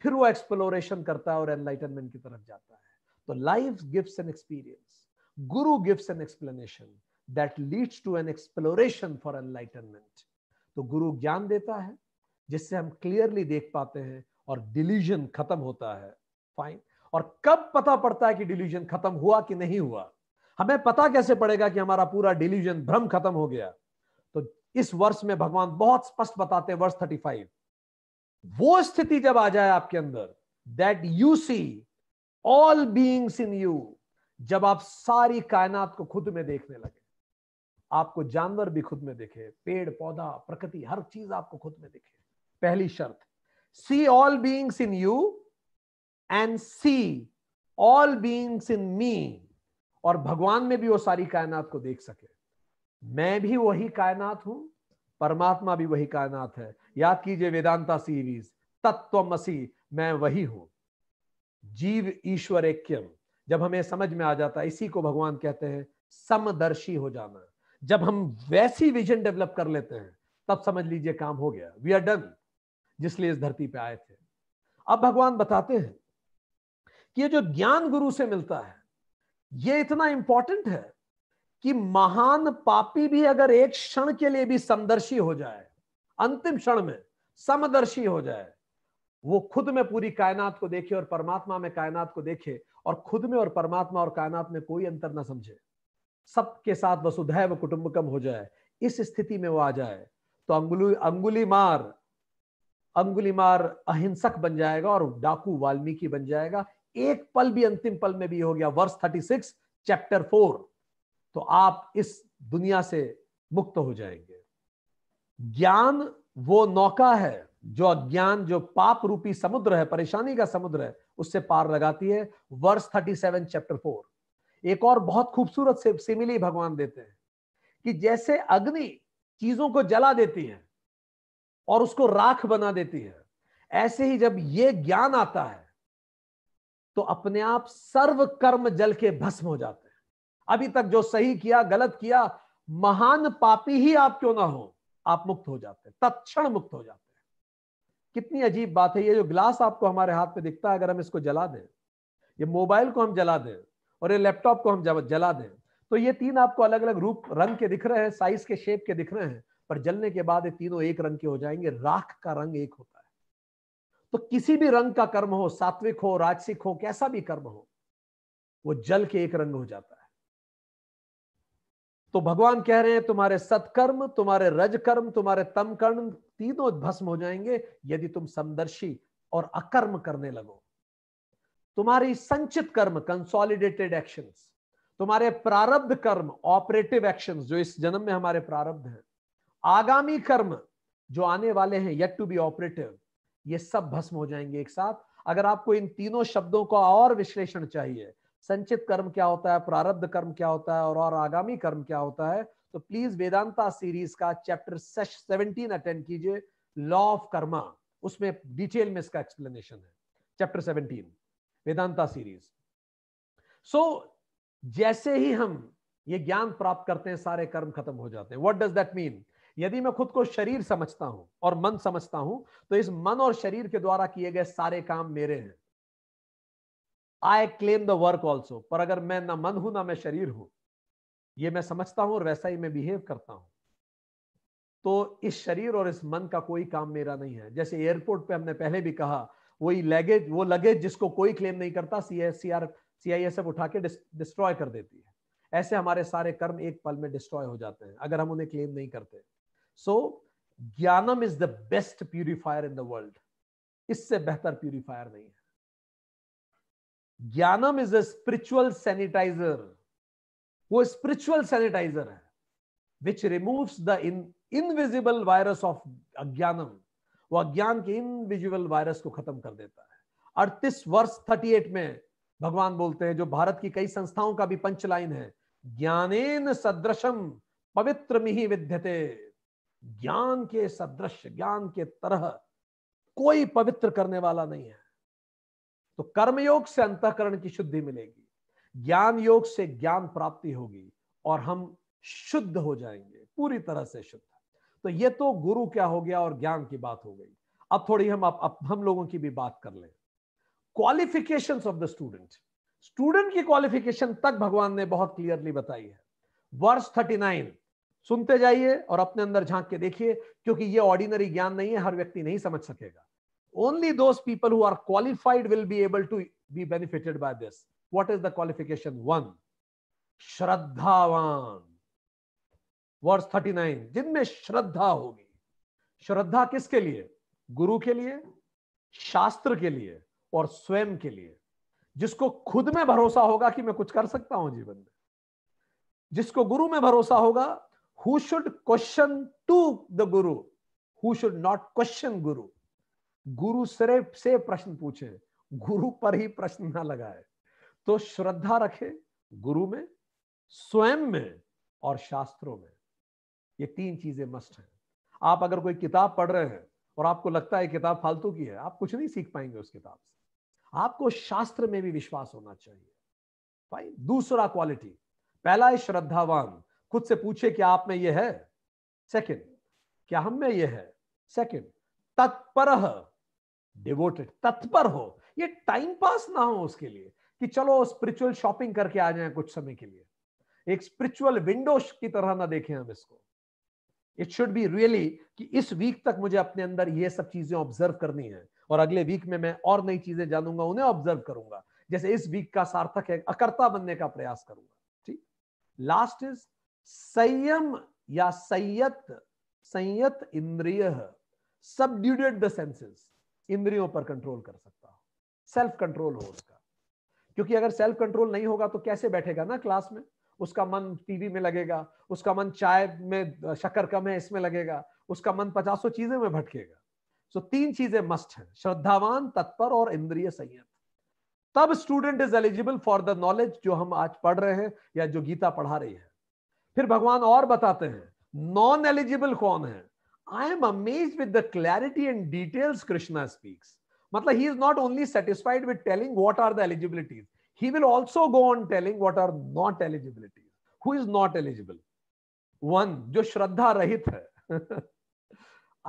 फिर वो एक्सप्लोरेशन करता है और एनलाइटनमेंट की तरफ जाता है तो life gives an experience guru gives an explanation that leads to an exploration for enlightenment तो गुरु ज्ञान देता है जिससे हम क्लियरली देख पाते हैं और डिलीजन खत्म होता है फाइन और कब पता पड़ता है कि डिल्यूजन खत्म हुआ कि नहीं हुआ हमें पता कैसे पड़ेगा कि हमारा पूरा डिल्यूजन भ्रम खत्म हो गया तो इस वर्ष में भगवान बहुत स्पष्ट बताते हैं वर्ष फाइव वो स्थिति जब आ जाए आपके अंदर that you see all beings in you जब आप सारी कायनात को खुद में देखने लगे आपको जानवर भी खुद में देखे पेड़ पौधा प्रकृति हर चीज आपको खुद में दिखे पहली शर्त see all beings in you and see all beings in me और भगवान में भी वो सारी कायनात को देख सके मैं भी वही कायनात हूं परमात्मा भी वही कायनात है याद कीजिए वेदांता सीरीज मसी मैं वही हूं जीव ईश्वर एक्यम जब हमें समझ में आ जाता है इसी को भगवान कहते हैं समदर्शी हो जाना जब हम वैसी विजन डेवलप कर लेते हैं तब समझ लीजिए काम हो गया वी आर डन जिसलिए इस धरती पे आए थे अब भगवान बताते हैं कि ये जो ज्ञान गुरु से मिलता है ये इतना इंपॉर्टेंट है कि महान पापी भी अगर एक क्षण के लिए भी समदर्शी हो जाए अंतिम क्षण में समदर्शी हो जाए वो खुद में पूरी कायनात को देखे और परमात्मा में कायनात को देखे और खुद में और परमात्मा और कायनात में कोई अंतर ना समझे सबके साथ वसुधैव कुटुंबकम हो जाए इस स्थिति में वो आ जाए तो अंगुली अंगुली मार अंगुली मार अहिंसक बन जाएगा और डाकू वाल्मीकि बन जाएगा एक पल भी अंतिम पल में भी हो गया वर्ष थर्टी सिक्स चैप्टर फोर तो आप इस दुनिया से मुक्त हो जाएंगे ज्ञान वो नौका है जो अज्ञान जो पाप रूपी समुद्र है परेशानी का समुद्र है उससे पार लगाती है वर्ष थर्टी सेवन चैप्टर फोर एक और बहुत खूबसूरत से सिमिली भगवान देते हैं कि जैसे अग्नि चीजों को जला देती है और उसको राख बना देती है ऐसे ही जब ये ज्ञान आता है तो अपने आप सर्व कर्म जल के भस्म हो जाते हैं अभी तक जो सही किया गलत किया महान पापी ही आप क्यों ना हो आप मुक्त हो जाते हैं तत्क्षण मुक्त हो जाते हैं कितनी अजीब बात है ये जो ग्लास आपको हमारे हाथ में दिखता है अगर हम इसको जला दें ये मोबाइल को हम जला दें और ये लैपटॉप को हम जला दें तो ये तीन आपको अलग अलग रूप रंग के दिख रहे हैं साइज के शेप के दिख रहे हैं पर जलने के बाद ये तीनों एक रंग के हो जाएंगे राख का रंग एक होता है तो किसी भी रंग का कर्म हो सात्विक हो राजसिक हो कैसा भी कर्म हो वो जल के एक रंग हो जाता है तो भगवान कह रहे हैं तुम्हारे सत्कर्म तुम्हारे रजकर्म तुम्हारे तम कर्म तीनों भस्म हो जाएंगे यदि तुम समदर्शी और अकर्म करने लगो तुम्हारी संचित कर्म कंसोलिडेटेड एक्शन तुम्हारे प्रारब्ध कर्म ऑपरेटिव एक्शन जो इस जन्म में हमारे प्रारब्ध हैं आगामी कर्म जो आने वाले हैं येट टू बी ऑपरेटिव ये सब भस्म हो जाएंगे एक साथ अगर आपको इन तीनों शब्दों का और विश्लेषण चाहिए संचित कर्म क्या होता है प्रारब्ध कर्म क्या होता है और और आगामी कर्म क्या होता है तो प्लीज वेदांता सीरीज का चैप्टर सेवनटीन अटेंड कीजिए लॉ ऑफ कर्मा उसमें डिटेल में इसका एक्सप्लेनेशन है chapter seventeen Vedanta series so so, जैसे ही हम ये ज्ञान प्राप्त करते हैं सारे कर्म खत्म हो जाते हैं व्हाट डज दैट मीन यदि मैं खुद को शरीर समझता हूं और मन समझता हूं तो इस मन और शरीर के द्वारा किए गए सारे काम मेरे हैं I claim the work also पर अगर मैं ना मन हूं ना मैं शरीर हूं ये मैं समझता हूं और वैसा ही मैं बिहेव करता हूं तो इस शरीर और इस मन का कोई काम मेरा नहीं है जैसे एयरपोर्ट पे हमने पहले भी कहा वही लगेज वो लगेज जिसको कोई क्लेम नहीं करता C S C R C I S F उठा के डिस्ट्रॉय कर देती है ऐसे हमारे सारे कर्म एक पल में डिस्ट्रॉय हो जाते हैं अगर हम उन्हें क्लेम नहीं करते सो ज्ञानम is the best purifier in the world इससे बेहतर प्यूरिफायर नहीं है ज्ञानम इज अ स्पिरिचुअल सैनिटाइजर वो स्पिरिचुअल सैनिटाइजर है which removes the in invisible virus of अज्ञानम वो अज्ञान के इनविजिबल वायरस को खत्म कर देता है अड़तीस वर्ष थर्टी एट में भगवान बोलते हैं जो भारत की कई संस्थाओं का भी पंचलाइन है ज्ञानेन सदृशम पवित्र मिही विद्यते ज्ञान के सदृश ज्ञान के तरह कोई पवित्र करने वाला नहीं है तो कर्मयोग से अंतकरण की शुद्धि मिलेगी ज्ञान योग से ज्ञान प्राप्ति होगी और हम शुद्ध हो जाएंगे पूरी तरह से शुद्ध तो ये तो गुरु क्या हो गया और ज्ञान की बात हो गई अब थोड़ी हम अब, अब हम लोगों की भी बात कर लें qualification of the student student की क्वालिफिकेशन तक भगवान ने बहुत क्लियरली बताई है वर्ष नाइन सुनते जाइए और अपने अंदर झांक के देखिए क्योंकि ये ऑर्डिनरी ज्ञान नहीं है हर व्यक्ति नहीं समझ सकेगा only only people who are qualified will be able to be benefited by this what is the qualification one श्रद्धावान shraddhavan थर्टी नाइन जिनमें श्रद्धा होगी श्रद्धा किसके लिए गुरु के लिए शास्त्र के लिए और स्वयं के लिए जिसको खुद में भरोसा होगा कि मैं कुछ कर सकता हूं जीवन में जिसको गुरु में भरोसा होगा who should question to the guru who should not question guru गुरु से से प्रश्न पूछे गुरु पर ही प्रश्न ना लगाए तो श्रद्धा रखे गुरु में स्वयं में और शास्त्रों में ये तीन चीजें मस्ट हैं आप अगर कोई किताब पढ़ रहे हैं और आपको लगता है किताब फालतू की है आप कुछ नहीं सीख पाएंगे उस किताब से आपको शास्त्र में भी विश्वास होना चाहिए भाई दूसरा क्वालिटी पहला है श्रद्धावान खुद से पूछे क्या आप में यह है सेकंड क्या हम में यह है सेकंड तत्पर डिवोटेड तत्पर हो ये टाइम पास ना हो उसके लिए कि चलो स्पिरिचुअल शॉपिंग करके आ जाए कुछ समय के लिए एक स्पिरिचुअल विंडो की तरह ना देखें हम इसको इट शुड बी रियली कि इस वीक तक मुझे अपने अंदर ये सब चीजें ऑब्जर्व करनी है और अगले वीक में मैं और नई चीजें जानूंगा उन्हें ऑब्जर्व करूंगा जैसे इस वीक का सार्थक है अकर्ता बनने का प्रयास करूंगा ठीक लास्ट इज संयम या संयत संयत इंद्रिय सबड्यूडेड द सेंसेस इंद्रियों पर कंट्रोल कर सकता हो सेल्फ कंट्रोल हो उसका क्योंकि अगर सेल्फ कंट्रोल नहीं होगा तो कैसे बैठेगा ना क्लास में उसका मन टीवी में लगेगा उसका मन चाय में शक्कर कम है इसमें लगेगा उसका मन पचासों चीजों में भटकेगा सो so, तीन चीजें मस्ट है श्रद्धावान तत्पर और इंद्रिय संयत तब student is eligible for the knowledge जो हम आज पढ़ रहे हैं या जो गीता पढ़ा रही है फिर भगवान और बताते हैं नॉन एलिजिबल कौन है I am amaze with clarity and details Krishna speaks मतलब he is not only satisfied with telling what are the eligibilities he will also go on telling what are not eligibilities who is not eligible one जो श्रद्धा रहित है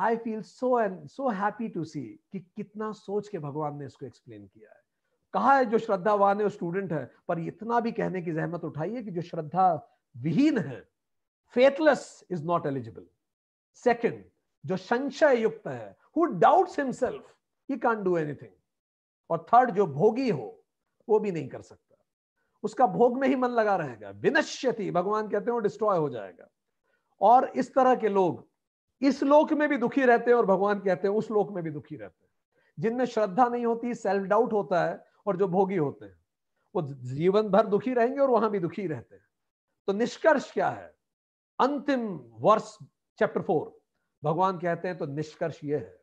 I feel so and so happy to see कि कितना सोच के भगवान ने इसको एक्सप्लेन किया है कहा है जो श्रद्धावान है स्टूडेंट है पर इतना भी कहने की जहमत उठाई है कि जो श्रद्धा विहीन है faithless is not eligible second जो संशय युक्त है who doubts himself he can't do anything और थर्ड जो भोगी हो वो भी नहीं कर सकता उसका भोग में ही मन लगा रहेगा विनश्यति भगवान कहते हैं वो डिस्ट्रॉय हो जाएगा और इस तरह के लोग इस लोक में भी दुखी रहते हैं और भगवान कहते हैं उस लोक में भी दुखी रहते हैं जिनमें श्रद्धा नहीं होती सेल्फ डाउट होता है और जो भोगी होते हैं वो जीवन भर दुखी रहेंगे और वहां भी दुखी रहते हैं तो निष्कर्ष क्या है अंतिम वर्ष चैप्टर फोर भगवान कहते हैं तो निष्कर्ष यह है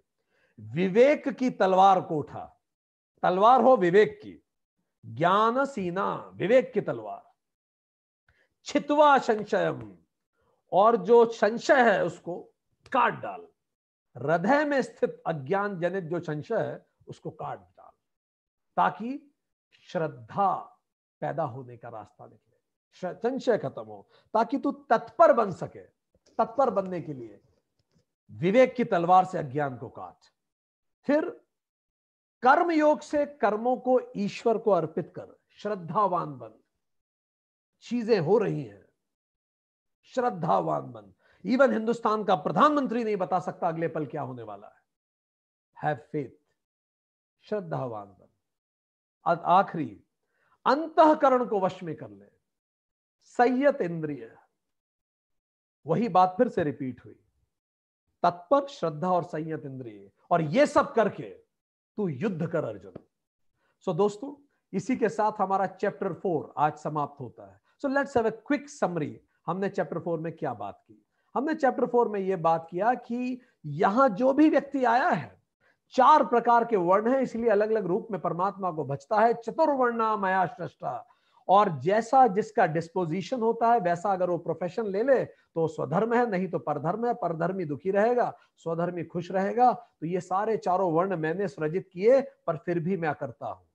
विवेक की तलवार को उठा तलवार हो विवेक की ज्ञान सीना विवेक की तलवार छितवा संशय और जो संशय है उसको काट डाल हृदय में स्थित अज्ञान जनित जो संशय है उसको काट डाल ताकि श्रद्धा पैदा होने का रास्ता निकले संशय खत्म हो ताकि तू तत्पर बन सके तत्पर बनने के लिए विवेक की तलवार से अज्ञान को काट फिर कर्म योग से कर्मों को ईश्वर को अर्पित कर श्रद्धावान बन चीजें हो रही हैं श्रद्धावान बन इवन हिंदुस्तान का प्रधानमंत्री नहीं बता सकता अगले पल क्या होने वाला है हैव फेथ श्रद्धावान बन आखिरी अंतकरण को वश में कर ले संयत इंद्रिय वही बात फिर से रिपीट हुई तत्पर श्रद्धा और संयत इंद्रिय और ये सब करके तू युद्ध कर अर्जुन सो so, दोस्तों इसी के साथ हमारा चैप्टर फोर आज समाप्त होता है so let's have a quick summary हमने चैप्टर फोर में क्या बात की हमने चैप्टर फोर में यह बात किया कि यहां जो भी व्यक्ति आया है चार प्रकार के वर्ण हैं इसलिए अलग अलग रूप में परमात्मा को भजता है चतुर्वर्णा मया सृष्टा और जैसा जिसका डिस्पोजिशन होता है वैसा अगर वो प्रोफेशन ले ले तो स्वधर्म है नहीं तो परधर्म है परधर्मी दुखी रहेगा स्वधर्मी खुश रहेगा तो ये सारे चारों वर्ण मैंने सृजित किए पर फिर भी मैं करता हूं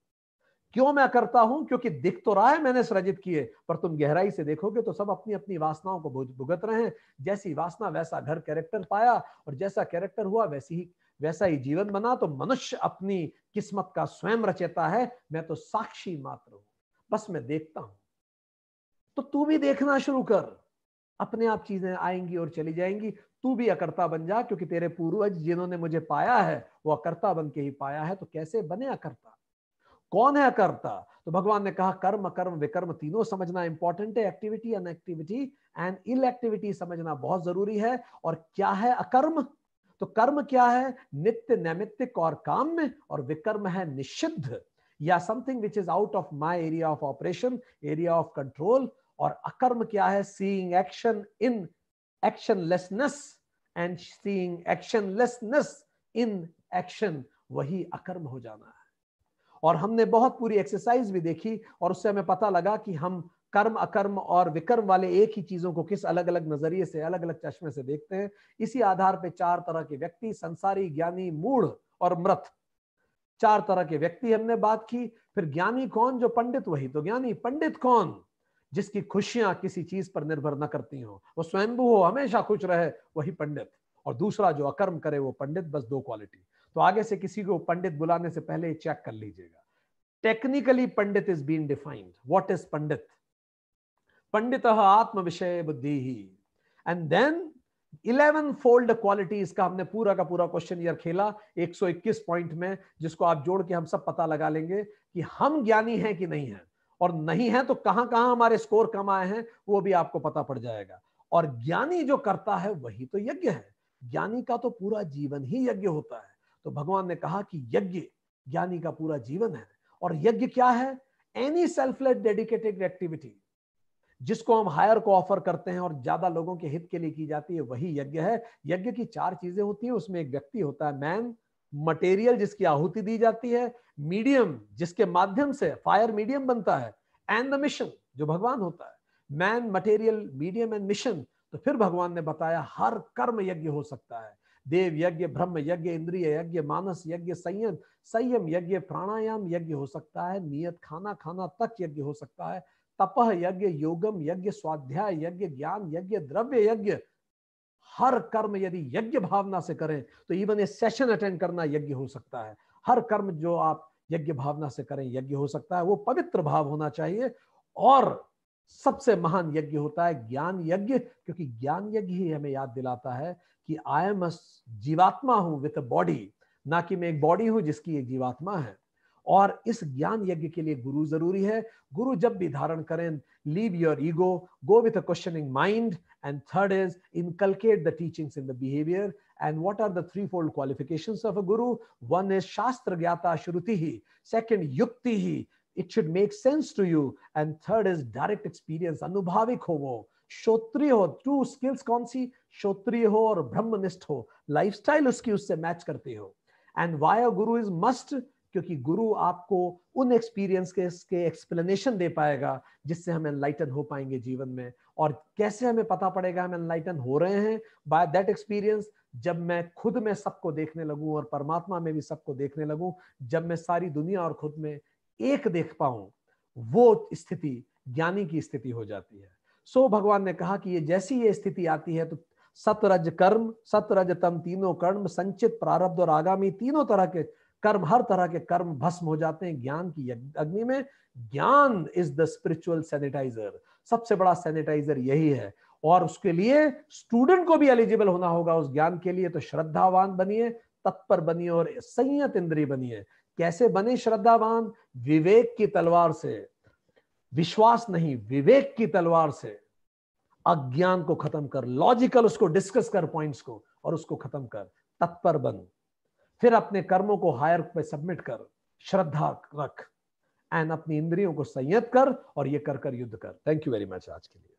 क्यों मैं करता हूं क्योंकि दिख तो रहा है मैंने सृजित किए पर तुम गहराई से देखोगे तो सब अपनी अपनी वासनाओं को भुगत रहे हैं जैसी वासना वैसा घर कैरेक्टर पाया और जैसा कैरेक्टर हुआ वैसी ही वैसा ही जीवन बना तो मनुष्य अपनी किस्मत का स्वयं रचेता है मैं तो साक्षी मात्र हूं बस मैं देखता हूं तो तू भी देखना शुरू कर अपने आप चीजें आएंगी और चली जाएंगी तू भी अकर्ता बन जा क्योंकि तेरे पूर्वज जिन्होंने मुझे पाया है वो अकर्ता बन के ही पाया है तो कैसे बने अकर्ता कौन है अकर्ता तो भगवान ने कहा कर्म कर्म विकर्म तीनों समझना इंपॉर्टेंट है एक्टिविटी अनएक्टिविटी एंड एक्टिविटी समझना बहुत जरूरी है और क्या है अकर्म तो कर्म क्या है नित्य नैमित्तिक और काम में और विकर्म है निषिद्ध या something which is out of my area of operation area of control और अकर्म क्या है seeing action in actionlessness and seeing actionlessness in action वही अकर्म हो जाना है और हमने बहुत पूरी एक्सरसाइज भी देखी और उससे हमें पता लगा कि हम कर्म अकर्म और विकर्म वाले एक ही चीजों को किस अलग अलग नजरिए से अलग अलग चश्मे से देखते हैं इसी आधार पर चार तरह के व्यक्ति संसारी ज्ञानी मूढ़ और मृत चार तरह के व्यक्ति हमने बात की फिर ज्ञानी कौन जो पंडित वही तो ज्ञानी पंडित कौन जिसकी खुशियां किसी चीज पर निर्भर न करती हो वो स्वयंभू हो हमेशा खुश रहे वही पंडित और दूसरा जो अकर्म करे वो पंडित बस दो क्वालिटी तो आगे से किसी को पंडित बुलाने से पहले चेक कर लीजिएगा technically pandit is been defined what is pandit pandit आत्म विषय बुद्धि ही and then eleven fold quality इसका हमने पूरा का पूरा क्वेश्चन ईयर खेला 121 पॉइंट में जिसको आप जोड़ के हम सब पता लगा लेंगे कि हम ज्ञानी हैं कि नहीं है और नहीं है तो कहां कहां हमारे स्कोर कम आए हैं वो भी आपको पता पड़ जाएगा और ज्ञानी जो करता है वही तो यज्ञ है ज्ञानी का तो पूरा जीवन ही यज्ञ होता है तो भगवान ने कहा कि यज्ञ ज्ञानी का पूरा जीवन है और यज्ञ क्या है एनी सेल्फलेस डेडिकेटेड एक्टिविटी जिसको हम हायर को ऑफर करते हैं और ज्यादा लोगों के हित के लिए की जाती है वही यज्ञ है यज्ञ की चार चीजें होती है उसमें एक व्यक्ति होता है मैन मटेरियल जिसकी आहुति दी जाती है मीडियम जिसके माध्यम से फायर मीडियम बनता है एंड द मिशन जो भगवान होता है man material medium and mission तो फिर भगवान ने बताया हर कर्म यज्ञ हो सकता है देव यज्ञ ब्रह्म यज्ञ इंद्रिय यज्ञ मानस यज्ञ संयम संयम यज्ञ प्राणायाम यज्ञ हो सकता है नियत खाना खाना तक यज्ञ हो सकता है तपह यज्ञ योगम यज्ञ स्वाध्याय यज्ञ ज्ञान यज्ञ द्रव्य यज्ञ हर कर्म यदि यज्ञ भावना से करें तो इवन ये सेशन अटेंड करना यज्ञ हो सकता है हर कर्म जो आप यज्ञ भावना से करें यज्ञ हो सकता है वो पवित्र भाव होना चाहिए और सबसे महान यज्ञ होता है ज्ञान यज्ञ क्योंकि ज्ञान यज्ञ ही हमें याद दिलाता है कि आई एम जीवात्मा हूं विथ बॉडी ना कि मैं एक बॉडी हूं जिसकी एक जीवात्मा है और इस ज्ञान यज्ञ के लिए गुरु जरूरी है गुरु जब भी धारण करें leave your ego go with a questioning mind and third is inculcate the teachings in the behaviour and what are the fold qualifications of a guru one is शास्त्र ज्ञाता श्रुति ही सेकेंड युक्ति ही it should make sense to you and third is direct experience अनुभाविक हो वो श्रोत्रिय हो टू स्किल्स कौन सी श्रोत्रिय हो और ब्रह्मनिष्ठ हो लाइफ स्टाइल उसकी उससे मैच करते हो and Y a guru is must क्योंकि गुरु आपको उन एक्सपीरियंस के इसके एक्सप्लेनेशन दे पाएगा जिससे हम एनलाइटन हो पाएंगे जीवन में और कैसे हमें पता पड़ेगा हम एनलाइटन हो रहे हैं बाय दैट एक्सपीरियंस जब मैं खुद में सबको देखने लगूं और परमात्मा में भी सबको देखने लगूं जब मैं सारी दुनिया और खुद में एक देख पाऊं वो स्थिति ज्ञानी की स्थिति हो जाती है सो so, भगवान ने कहा कि ये जैसी ये स्थिति आती है तो सतरज कर्म सतरज तम तीनों कर्म संचित प्रारब्ध और आगामी तीनों तरह के कर्म हर तरह के कर्म भस्म हो जाते हैं ज्ञान की अग्नि में ज्ञान इज द स्पिरिचुअल सैनिटाइजर सबसे बड़ा सैनिटाइजर यही है और उसके लिए स्टूडेंट को भी एलिजिबल होना होगा उस ज्ञान के लिए तो श्रद्धावान बनिए तत्पर बनिए और संयत इंद्रिय बनिए कैसे बने श्रद्धावान विवेक की तलवार से विश्वास नहीं विवेक की तलवार से अज्ञान को खत्म कर लॉजिकल उसको डिस्कस कर पॉइंट्स को और उसको खत्म कर तत्पर बन फिर अपने कर्मों को हायर पे सबमिट कर श्रद्धा रख एंड अपनी इंद्रियों को संयत कर और ये कर कर युद्ध कर थैंक यू वेरी मच आज के लिए